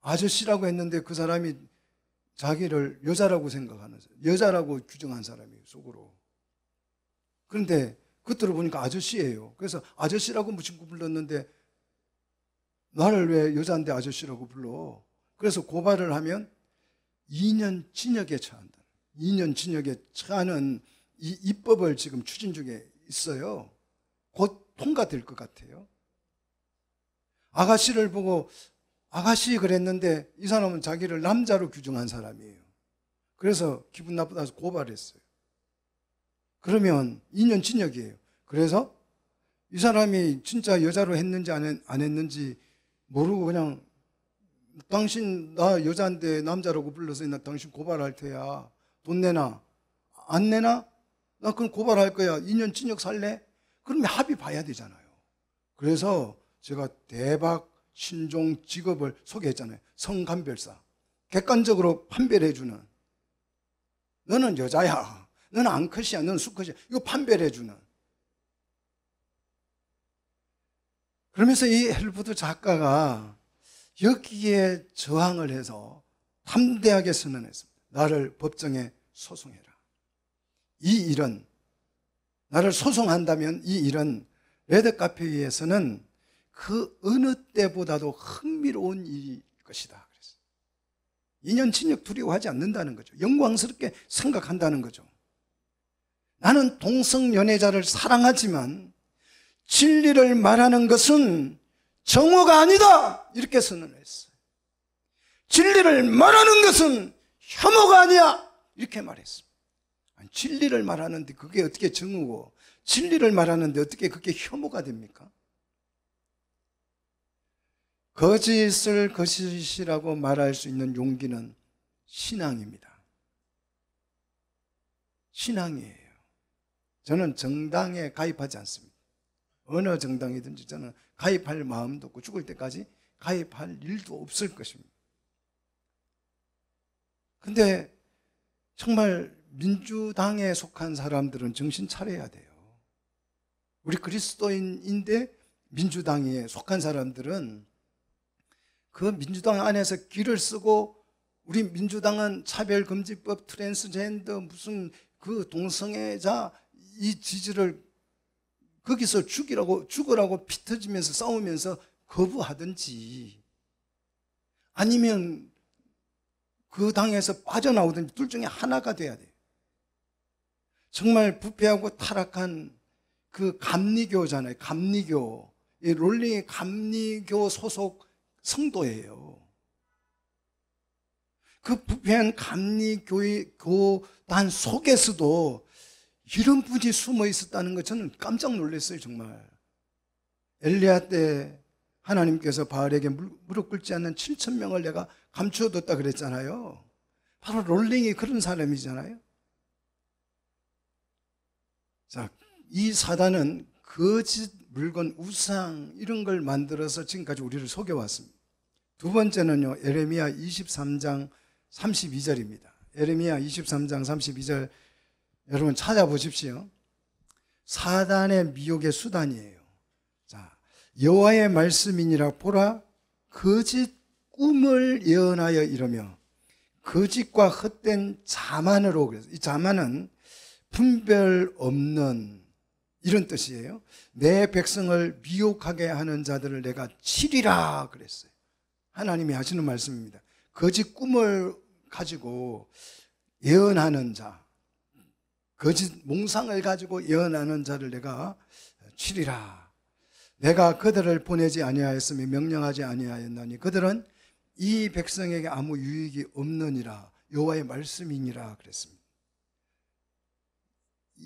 아저씨라고 했는데 그 사람이 자기를 여자라고 생각하는 여자라고 규정한 사람이 속으로 그런데 그들을 보니까 아저씨예요 그래서 아저씨라고 무친구 불렀는데 나를 왜 여자인데 아저씨라고 불러 그래서 고발을 하면 2년 징역에 처한다 2년 징역에 처하는 이 입법을 지금 추진 중에 있어요 곧 통과될 것 같아요 아가씨를 보고 아가씨 그랬는데 이 사람은 자기를 남자로 규정한 사람이에요. 그래서 기분 나쁘다서 고발했어요. 그러면 2년 징역이에요. 그래서 이 사람이 진짜 여자로 했는지 안 했는지 모르고 그냥 당신 나 여자인데 남자라고 불러서 나 당신 고발할 테야. 돈 내나? 안 내나? 나 그럼 고발할 거야. 2년 징역 살래? 그러면 합의 봐야 되잖아요. 그래서 제가 대박 신종 직업을 소개했잖아요. 성간별사. 객관적으로 판별해주는. 너는 여자야. 너는 암컷이야. 너는 수컷이야. 이거 판별해주는. 그러면서 이 헬프드 작가가 여기에 저항을 해서 담대하게 선언했습니다. 나를 법정에 소송해라. 이 일은, 나를 소송한다면 이 일은 레드카페에서는 그 어느 때보다도 흥미로운 일 것이다. 그래서 인연 진역 두려워하지 않는다는 거죠. 영광스럽게 생각한다는 거죠. 나는 동성 연애자를 사랑하지만 진리를 말하는 것은 정오가 아니다 이렇게 선언했어요. 진리를 말하는 것은 혐오가 아니야 이렇게 말했습니다. 진리를 말하는데 그게 어떻게 정오고 진리를 말하는데 어떻게 그게 혐오가 됩니까? 거짓을 거짓이라고 말할 수 있는 용기는 신앙입니다. 신앙이에요. 저는 정당에 가입하지 않습니다. 어느 정당이든지 저는 가입할 마음도 없고 죽을 때까지 가입할 일도 없을 것입니다. 근데 정말 민주당에 속한 사람들은 정신 차려야 돼요. 우리 그리스도인인데 민주당에 속한 사람들은 그 민주당 안에서 길을 쓰고 우리 민주당은 차별금지법, 트랜스젠더, 무슨 그 동성애자 이 지지를 거기서 죽이라고, 죽으라고 피 터지면서 싸우면서 거부하든지 아니면 그 당에서 빠져나오든지 둘 중에 하나가 돼야 돼 정말 부패하고 타락한 그 감리교잖아요. 감리교. 이 롤링의 감리교 소속 성도예요. 그 부패한 감리교회 교단 속에서도 이런 분이 숨어 있었다는 것 저는 깜짝 놀랐어요 정말. 엘리야 때 하나님께서 바알에게 무릎 꿇지 않는 7천 명을 내가 감추어뒀다 그랬잖아요. 바로 롤링이 그런 사람이잖아요. 자, 이 사단은 거짓 물건, 우상 이런 걸 만들어서 지금까지 우리를 속여왔습니다. 두 번째는요. 에레미야 23장 32절입니다. 에레미야 23장 32절 여러분 찾아보십시오. 사단의 미혹의 수단이에요. 자, 여호와의 말씀이니라 보라 거짓 그 꿈을 예언하여 이러며 거짓과 그 헛된 자만으로 그래서 이 자만은 분별 없는 이런 뜻이에요. 내 백성을 미혹하게 하는 자들을 내가 치리라 그랬어요. 하나님이 하시는 말씀입니다. 거짓 꿈을 가지고 예언하는 자, 거짓 몽상을 가지고 예언하는 자를 내가 치리라. 내가 그들을 보내지 아니하였음이 명령하지 아니하였나니 그들은 이 백성에게 아무 유익이 없느니라 여호와의 말씀이니라 그랬습니다.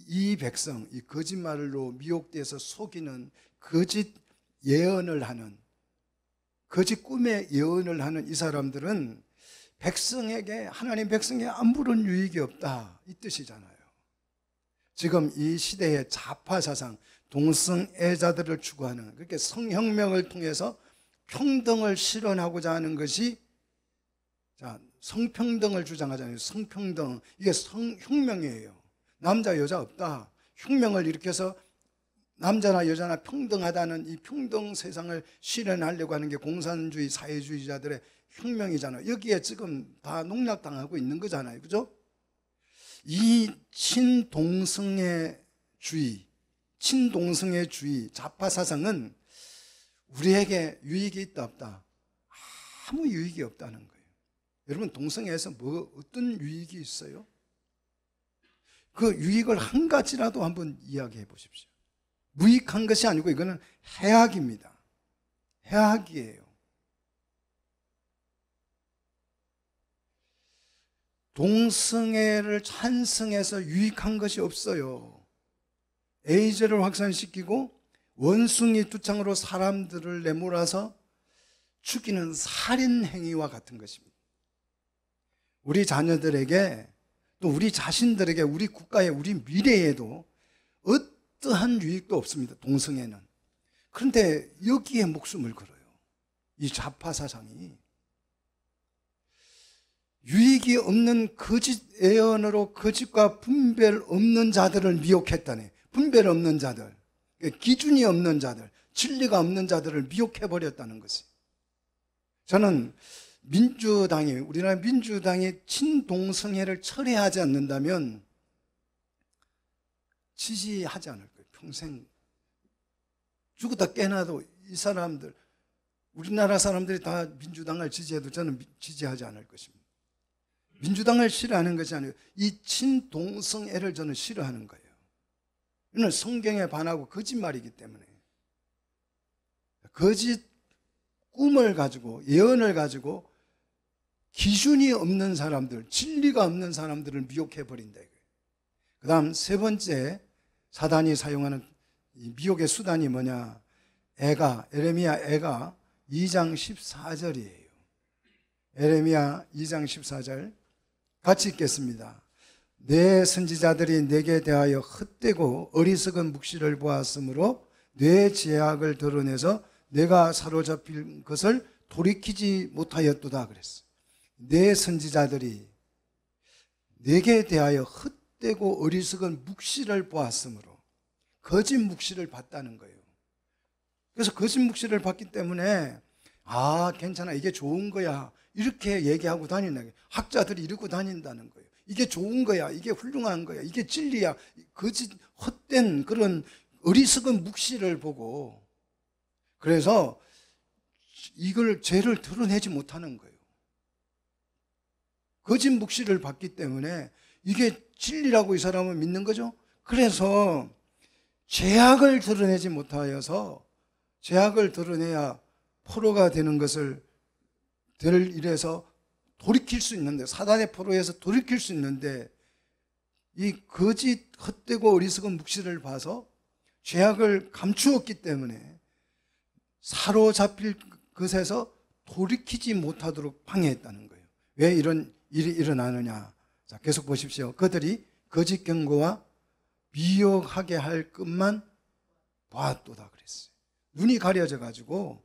이 백성, 이 거짓말로 미혹돼서 속이는 거짓 예언을 하는 거짓 꿈의 예언을 하는 이 사람들은 백성에게 하나님 백성에 아무런 유익이 없다 이 뜻이잖아요. 지금 이 시대의 좌파 사상, 동성애자들을 추구하는 그렇게 성혁명을 통해서 평등을 실현하고자 하는 것이 자 성평등을 주장하잖아요. 성평등 이게 성혁명이에요. 남자 여자 없다. 혁명을 일으켜서 남자나 여자나 평등하다는 이 평등 세상을 실현하려고 하는 게 공산주의 사회주의자들의 혁명이잖아요. 여기에 지금 다 농락당하고 있는 거잖아요. 그죠? 이 친동성애 주의, 친동성애 주의, 자파 사상은 우리에게 유익이 있다 없다. 아무 유익이 없다는 거예요. 여러분 동성애에서 뭐 어떤 유익이 있어요? 그 유익을 한 가지라도 한번 이야기해 보십시오. 무익한 것이 아니고 이거는 해악입니다. 해악이에요. 동승애를 찬승해서 유익한 것이 없어요. 에이제를 확산시키고 원숭이 두창으로 사람들을 내몰아서 죽이는 살인 행위와 같은 것입니다. 우리 자녀들에게 또 우리 자신들에게 우리 국가에 우리 미래에도 어떠한 유익도 없습니다. 동성애는. 그런데 여기에 목숨을 걸어요. 이 좌파 사상이 유익이 없는 거짓 예언으로 거짓과 분별 없는 자들을 미혹했다네. 분별 없는 자들, 기준이 없는 자들, 진리가 없는 자들을 미혹해 버렸다는 것이. 저는 민주당이 우리나라 민주당이 친동성애를 철회하지 않는다면 지지하지 않을 거예요. 평생 죽었다 깨나도 이 사람들 우리나라 사람들이 다 민주당을 지지해도 저는 지지하지 않을 것입니다. 민주당을 싫어하는 것이 아니고 이 친동성애를 저는 싫어하는 거예요. 이는 성경에 반하고 거짓말이기 때문에 거짓 꿈을 가지고 예언을 가지고 기준이 없는 사람들, 진리가 없는 사람들을 미혹해 버린다. 그다음 세 번째 사단이 사용하는 미혹의 수단이 뭐냐? 애가 에레미아 애가 2장 14절이에요. 에레미아 2장 14절 같이 읽겠습니다. 내 선지자들이 내게 대하여 헛되고 어리석은 묵시를 보았으므로 내제약을 드러내서 내가 사로잡힌 것을 돌이키지 못하였도다 그랬어. 내 선지자들이 내게 대하여 헛되고 어리석은 묵시를 보았으므로 거짓 묵시를 봤다는 거예요. 그래서 거짓 묵시를 봤기 때문에 아 괜찮아 이게 좋은 거야 이렇게 얘기하고 다니는 학자들이 이러고 다닌다는 거예요. 이게 좋은 거야 이게 훌륭한 거야 이게 진리야 거짓 헛된 그런 어리석은 묵시를 보고 그래서 이걸 죄를 드러내지 못하는 거예요. 거짓 묵시를 받기 때문에 이게 진리라고 이 사람은 믿는 거죠. 그래서 죄악을 드러내지 못하여서 죄악을 드러내야 포로가 되는 것을 될 이래서 돌이킬 수 있는데 사단의 포로에서 돌이킬 수 있는데 이 거짓 헛되고 어리석은 묵시를 봐서 죄악을 감추었기 때문에 사로잡힐 것에서 돌이키지 못하도록 방해했다는 거예요. 왜 이런 일이 일어나느냐. 자, 계속 보십시오. 그들이 거짓 경고와 미혹하게 할 것만 보도다 그랬어요. 눈이 가려져 가지고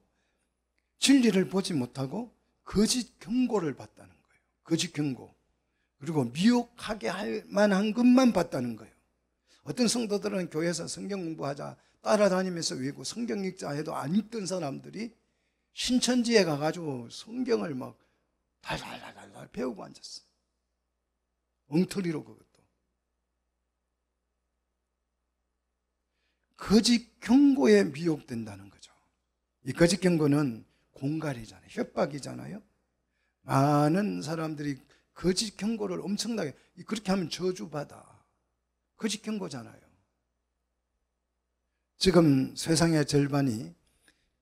진리를 보지 못하고 거짓 경고를 받다는 거예요. 거짓 경고. 그리고 미혹하게 할 만한 것만 봤다는 거예요. 어떤 성도들은 교회에서 성경 공부하자 따라다니면서 외고 성경 읽자 해도 안 읽던 사람들이 신천지에 가가지고 성경을 막 달달달달 배우고 앉았어. 엉터리로 그것도. 거짓 경고에 미혹된다는 거죠. 이 거짓 경고는 공갈이잖아요. 협박이잖아요. 많은 사람들이 거짓 경고를 엄청나게 그렇게 하면 저주받아. 거짓 경고잖아요. 지금 세상의 절반이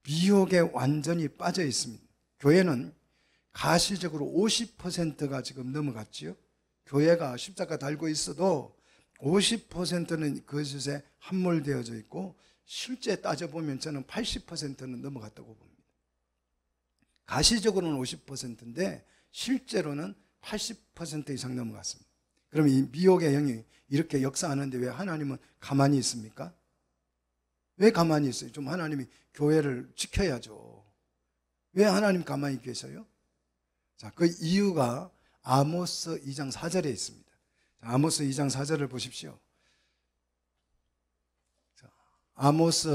미혹에 완전히 빠져 있습니다. 교회는 가시적으로 50%가 지금 넘어갔지요. 교회가 십자가 달고 있어도 50%는 거짓에 함몰되어져 있고 실제 따져보면 저는 80%는 넘어갔다고 봅니다. 가시적으로는 50%인데 실제로는 80% 이상 넘어갔습니다. 그럼 이 미혹의 영이 이렇게 역사하는데 왜 하나님은 가만히 있습니까? 왜 가만히 있어요? 좀 하나님이 교회를 지켜야죠. 왜 하나님 가만히 계세요? 자, 그 이유가 아모스 2장 4절에 있습니다. 자, 아모스 2장 4절을 보십시오. 자, 아모스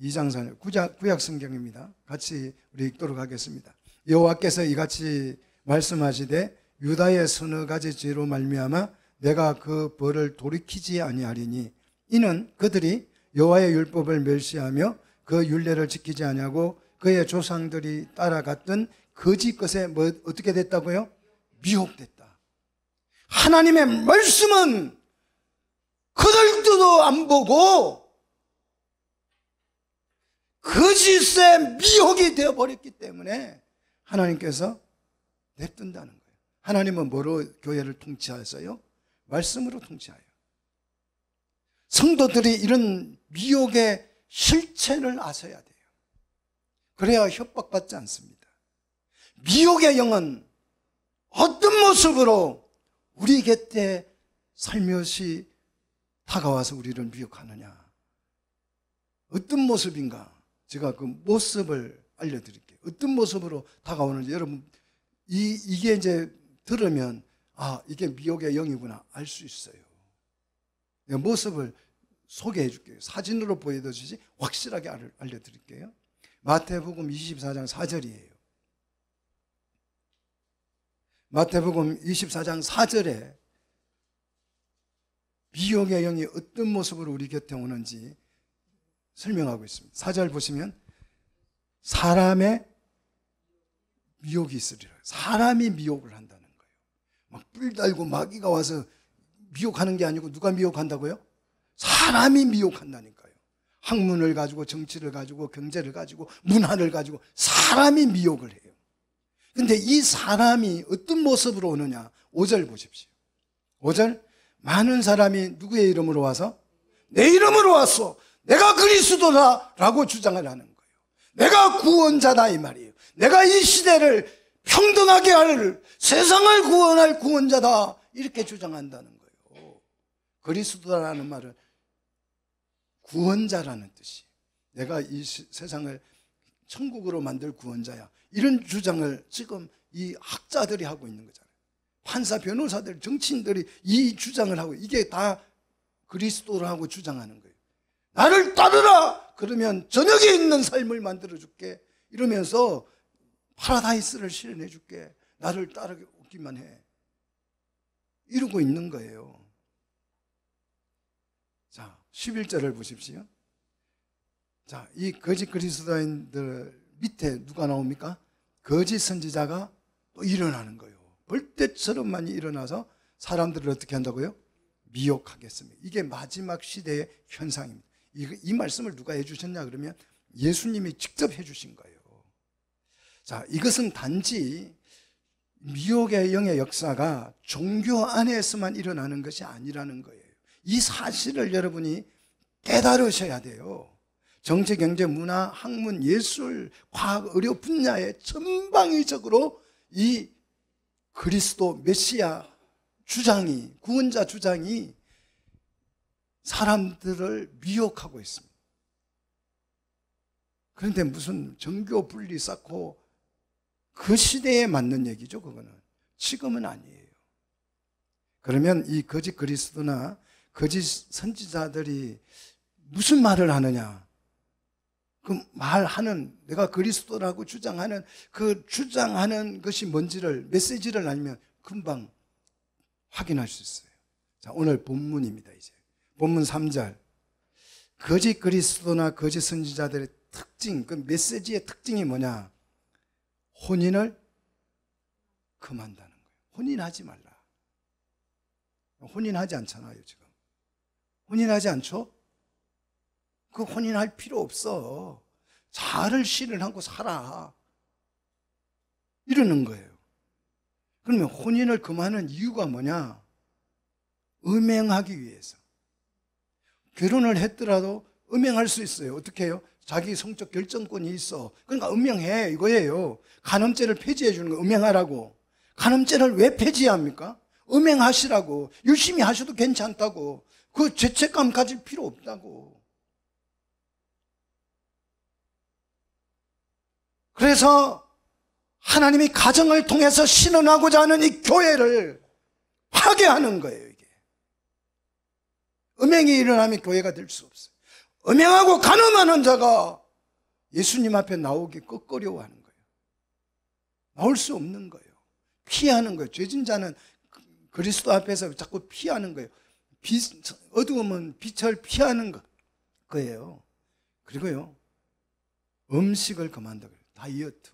2장 4절 구약, 구약 성경입니다. 같이 우리 읽도록 하겠습니다. 여호와께서 이같이 말씀하시되 유다의 서너 가지 죄로 말미암아 내가 그 벌을 돌이키지 아니하리니 이는 그들이 여호와의 율법을 멸시하며 그 율례를 지키지 아니하고 그의 조상들이 따라갔던 거짓 것에 뭐 어떻게 됐다고요? 미혹됐다. 하나님의 말씀은 그들도 안 보고 거짓에 미혹이 되어버렸기 때문에 하나님께서 냅둔다는 거예요. 하나님은 뭐로 교회를 통치하세요? 말씀으로 통치하여. 성도들이 이런 미혹의 실체를 아셔야 돼요. 그래야 협박받지 않습니다. 미혹의 영은 어떤 모습으로 우리 곁에 살며시 다가와서 우리를 미혹하느냐. 어떤 모습인가? 제가 그 모습을 알려드릴게요. 어떤 모습으로 다가오는지 여러분, 이, 이게 이제 들으면, 아, 이게 미혹의 영이구나. 알 수 있어요. 모습을 소개해 줄게요. 사진으로 보여드리지 확실하게 알려드릴게요. 마태복음 24장 4절이에요. 마태복음 24장 4절에 미혹의 영이 어떤 모습으로 우리 곁에 오는지 설명하고 있습니다. 4절 보시면 사람의 미혹이 있으리라. 사람이 미혹을 한다는 거예요. 막 뿔 달고 마귀가 와서 미혹하는 게 아니고 누가 미혹한다고요? 사람이 미혹한다니까요. 학문을 가지고 정치를 가지고 경제를 가지고 문화를 가지고 사람이 미혹을 해요. 근데 이 사람이 어떤 모습으로 오느냐? 5절 보십시오. 5절. 많은 사람이 누구의 이름으로 와서? 내 이름으로 왔어. 내가 그리스도다. 라고 주장을 하는 거예요. 내가 구원자다. 이 말이에요. 내가 이 시대를 평등하게 할, 세상을 구원할 구원자다. 이렇게 주장한다는 거예요. 그리스도라는 말은 구원자라는 뜻이. 내가 이 세상을 천국으로 만들 구원자야. 이런 주장을 지금 이 학자들이 하고 있는 거잖아요. 판사, 변호사들, 정치인들이 이 주장을 하고 이게 다 그리스도라고 주장하는 거예요. 나를 따르라! 그러면 저녁에 있는 삶을 만들어 줄게. 이러면서 파라다이스를 실현해 줄게. 나를 따르기만 게웃 해. 이러고 있는 거예요. 자, 11절을 보십시오. 자, 이 거짓 그리스도인들 밑에 누가 나옵니까? 거짓 선지자가 또 일어나는 거예요. 벌떼처럼만 일어나서 사람들을 어떻게 한다고요? 미혹하겠습니다. 이게 마지막 시대의 현상입니다. 이, 이 말씀을 누가 해주셨냐 그러면 예수님이 직접 해주신 거예요. 자, 이것은 단지 미혹의 영의 역사가 종교 안에서만 일어나는 것이 아니라는 거예요. 이 사실을 여러분이 깨달으셔야 돼요. 정치, 경제, 문화, 학문, 예술, 과학, 의료 분야에 전방위적으로 이 그리스도 메시아 주장이, 구원자 주장이 사람들을 미혹하고 있습니다. 그런데 무슨 정교 분리 쌓고 그 시대에 맞는 얘기죠, 그거는. 지금은 아니에요. 그러면 이 거짓 그리스도나 거짓 선지자들이 무슨 말을 하느냐? 그 말하는 내가 그리스도라고 주장하는 그 주장하는 것이 뭔지를 메시지를 알면 금방 확인할 수 있어요. 자, 오늘 본문입니다, 이제. 본문 3절. 거짓 그리스도나 거짓 선지자들의 특징, 그 메시지의 특징이 뭐냐? 혼인을 금한다는 거예요. 혼인하지 말라. 혼인하지 않잖아요, 지금. 혼인하지 않죠? 그 혼인할 필요 없어. 자아를 실현하고 살아. 이러는 거예요. 그러면 혼인을 금하는 이유가 뭐냐? 음행하기 위해서. 결혼을 했더라도 음행할 수 있어요. 어떻게 해요? 자기 성적 결정권이 있어. 그러니까 음행해 이거예요. 간음죄를 폐지해 주는 거 음행하라고. 간음죄를 왜 폐지합니까? 음행하시라고. 유심히 하셔도 괜찮다고. 그 죄책감 가질 필요 없다고. 그래서 하나님이 가정을 통해서 신원하고자 하는 이 교회를 파괴하는 거예요, 이게. 음행이 일어나면 교회가 될 수 없어요. 음행하고 간음하는 자가 예수님 앞에 나오기 끄끄려워하는 거예요. 나올 수 없는 거예요. 피하는 거예요. 죄진 자는 그리스도 앞에서 자꾸 피하는 거예요. 빛, 어두우면 빛을 피하는 거예요. 그리고요, 음식을 그만두고 다이어트,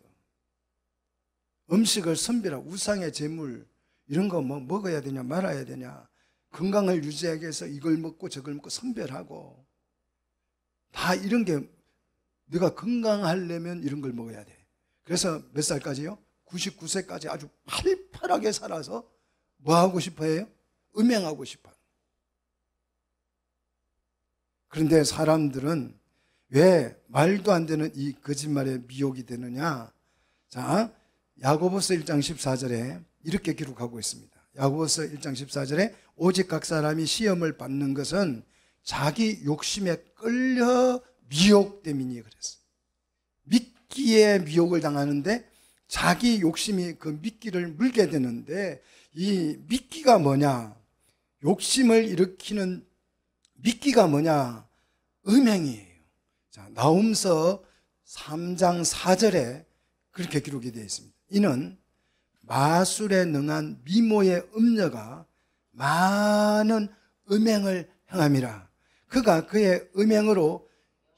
음식을 선별하고 우상의 재물 이런 거뭐 먹어야 되냐 말아야 되냐 건강을 유지하기 위해서 이걸 먹고 저걸 먹고 선별하고 다 이런 게 네가 건강하려면 이런 걸 먹어야 돼. 그래서 몇 살까지요? 99세까지 아주 팔팔하게 살아서 뭐 하고 싶어 해요? 음행하고 싶어. 그런데 사람들은 왜 말도 안 되는 이 거짓말에 미혹이 되느냐? 자, 야고보서 1장 14절에 이렇게 기록하고 있습니다. 야고보서 1장 14절에 오직 각 사람이 시험을 받는 것은 자기 욕심에 끌려 미혹 때이에 그래서 믿기에 미혹을 당하는데 자기 욕심이 그 미끼를 물게 되는데 이 미끼가 뭐냐? 욕심을 일으키는 미끼가 뭐냐? 음행이 자, 나움서 3장 4절에 그렇게 기록이 되어 있습니다. 이는 마술에 능한 미모의 음녀가 많은 음행을 행함이라. 그가 그의 음행으로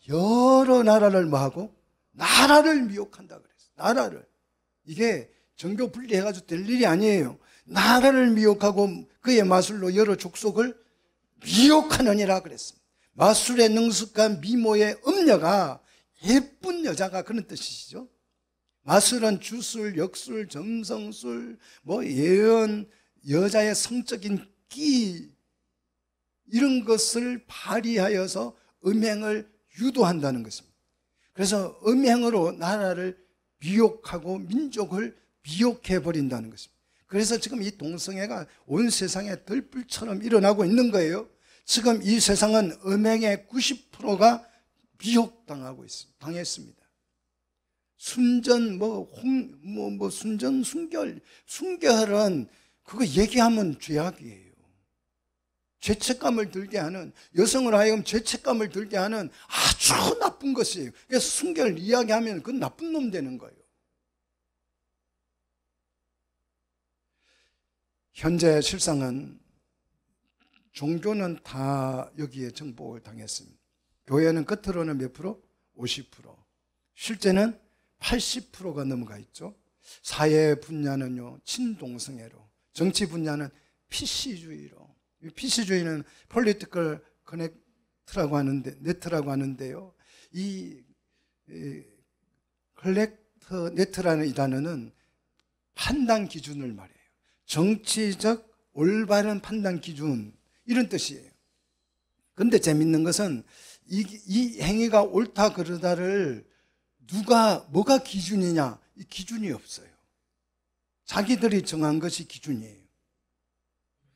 여러 나라를 뭐하고 나라를 미혹한다 그랬어. 나라를 이게 정교 분리해가지고 될 일이 아니에요. 나라를 미혹하고 그의 마술로 여러 족속을 미혹하느니라 그랬습니다. 마술에 능숙한 미모의 음녀가 예쁜 여자가 그런 뜻이시죠. 마술은 주술, 역술, 점성술, 뭐 예언, 여자의 성적인 끼 이런 것을 발휘하여서 음행을 유도한다는 것입니다. 그래서 음행으로 나라를 미혹하고 민족을 미혹해 버린다는 것입니다. 그래서 지금 이 동성애가 온 세상에 들불처럼 일어나고 있는 거예요. 지금 이 세상은 음행의 90%가 미혹당하고 있습니다. 당했습니다. 순전 뭐홍뭐뭐 뭐, 뭐 순전 순결 순결은 그거 얘기하면 죄악이에요. 죄책감을 들게 하는 여성을 하여금 죄책감을 들게 하는 아주 나쁜 것이에요. 그래서 순결 이야기하면 그건 나쁜 놈 되는 거예요. 현재 실상은 종교는 다 여기에 정복을 당했습니다. 교회는 겉으로는 몇 프로? 50%. 실제는 80%가 넘어가 있죠. 사회 분야는요, 친동성애로. 정치 분야는 PC주의로. PC주의는 political connect라고 하는데, 네트라고 하는데요. 이, 이 컬렉터 네트라는 이 단어는 판단 기준을 말해요. 정치적 올바른 판단 기준, 이런 뜻이에요. 근데 재밌는 것은 이, 이 행위가 옳다 그러다를 누가 뭐가 기준이냐 이 기준이 없어요. 자기들이 정한 것이 기준이에요.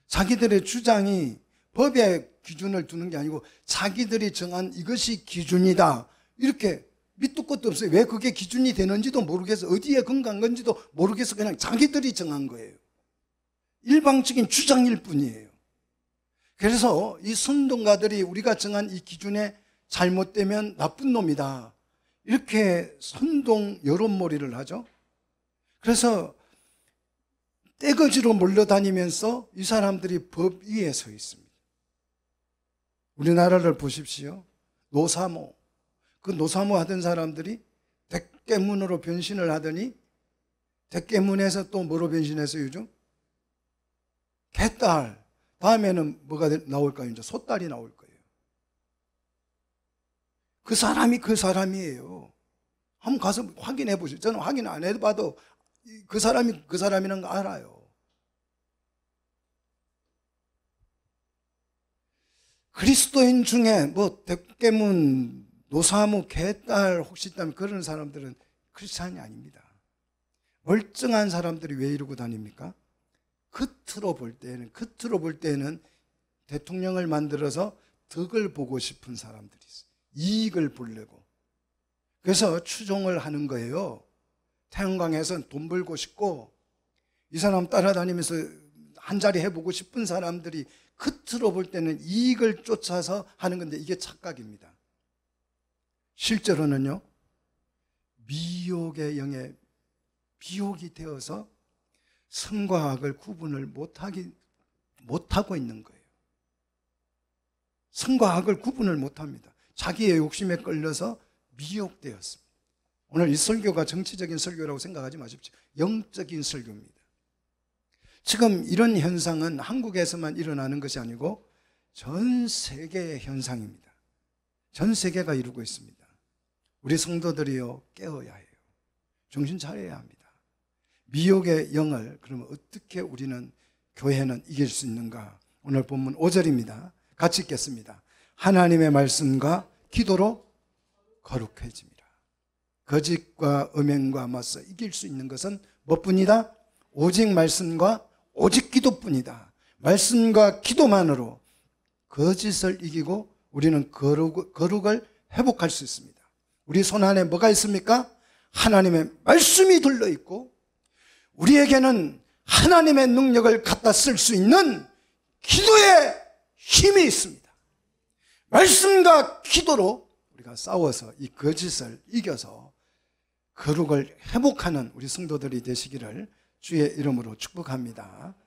자기들의 주장이 법의 기준을 두는 게 아니고 자기들이 정한 이것이 기준이다. 이렇게 밑도 끝도 없어요. 왜 그게 기준이 되는지도 모르겠어. 어디에 근간 건지도 모르겠어. 그냥 자기들이 정한 거예요. 일방적인 주장일 뿐이에요. 그래서 이 순동가들이 우리가 정한 이 기준에 잘못되면 나쁜 놈이다. 이렇게 선동 여론몰이를 하죠. 그래서 떼거지로 몰려다니면서 이 사람들이 법 위에 서 있습니다. 우리나라를 보십시오. 노사모. 그 노사모 하던 사람들이 대깨문으로 변신을 하더니 대깨문에서 또 뭐로 변신해서 요즘? 개딸. 다음에는 뭐가 나올까요? 이제 솥달이 나올 거예요. 그 사람이 그 사람이에요. 한번 가서 확인해 보세요. 저는 확인 안 해봐도 그 사람이 그 사람이라는 거 알아요. 그리스도인 중에 뭐 덕계문, 노사무, 개딸 혹시 있다면 그런 사람들은 크리스찬이 아닙니다. 멀쩡한 사람들이 왜 이러고 다닙니까? 겉으로 그 볼 때는 겉으로 그 볼 때는 대통령을 만들어서 덕을 보고 싶은 사람들이 있어 이익을 보려고. 그래서 추종을 하는 거예요. 태양광에선 돈 벌고 싶고 이 사람 따라다니면서 한 자리 해보고 싶은 사람들이 겉으로 그 볼 때는 이익을 쫓아서 하는 건데 이게 착각입니다. 실제로는요 미혹의 영에 비혹이 되어서 성과 악을 구분을 못하기, 못하고 있는 거예요. 선과 악을 구분을 못합니다. 자기의 욕심에 끌려서 미혹되었습니다. 오늘 이 설교가 정치적인 설교라고 생각하지 마십시오. 영적인 설교입니다. 지금 이런 현상은 한국에서만 일어나는 것이 아니고 전 세계의 현상입니다. 전 세계가 이루고 있습니다. 우리 성도들이요, 깨어야 해요. 정신 차려야 합니다. 미혹의 영을 그러면 어떻게 우리는 교회는 이길 수 있는가? 오늘 본문 5절입니다. 같이 읽겠습니다. 하나님의 말씀과 기도로 거룩해집니다. 거짓과 음행과 맞서 이길 수 있는 것은 무뿐이다 오직 말씀과 오직 기도뿐이다. 말씀과 기도만으로 거짓을 이기고 우리는 거룩, 거룩을 회복할 수 있습니다. 우리 손 안에 뭐가 있습니까? 하나님의 말씀이 들려 있고 우리에게는 하나님의 능력을 갖다 쓸 수 있는 기도의 힘이 있습니다. 말씀과 기도로 우리가 싸워서 이 거짓을 이겨서 거룩을 회복하는 우리 성도들이 되시기를 주의 이름으로 축복합니다.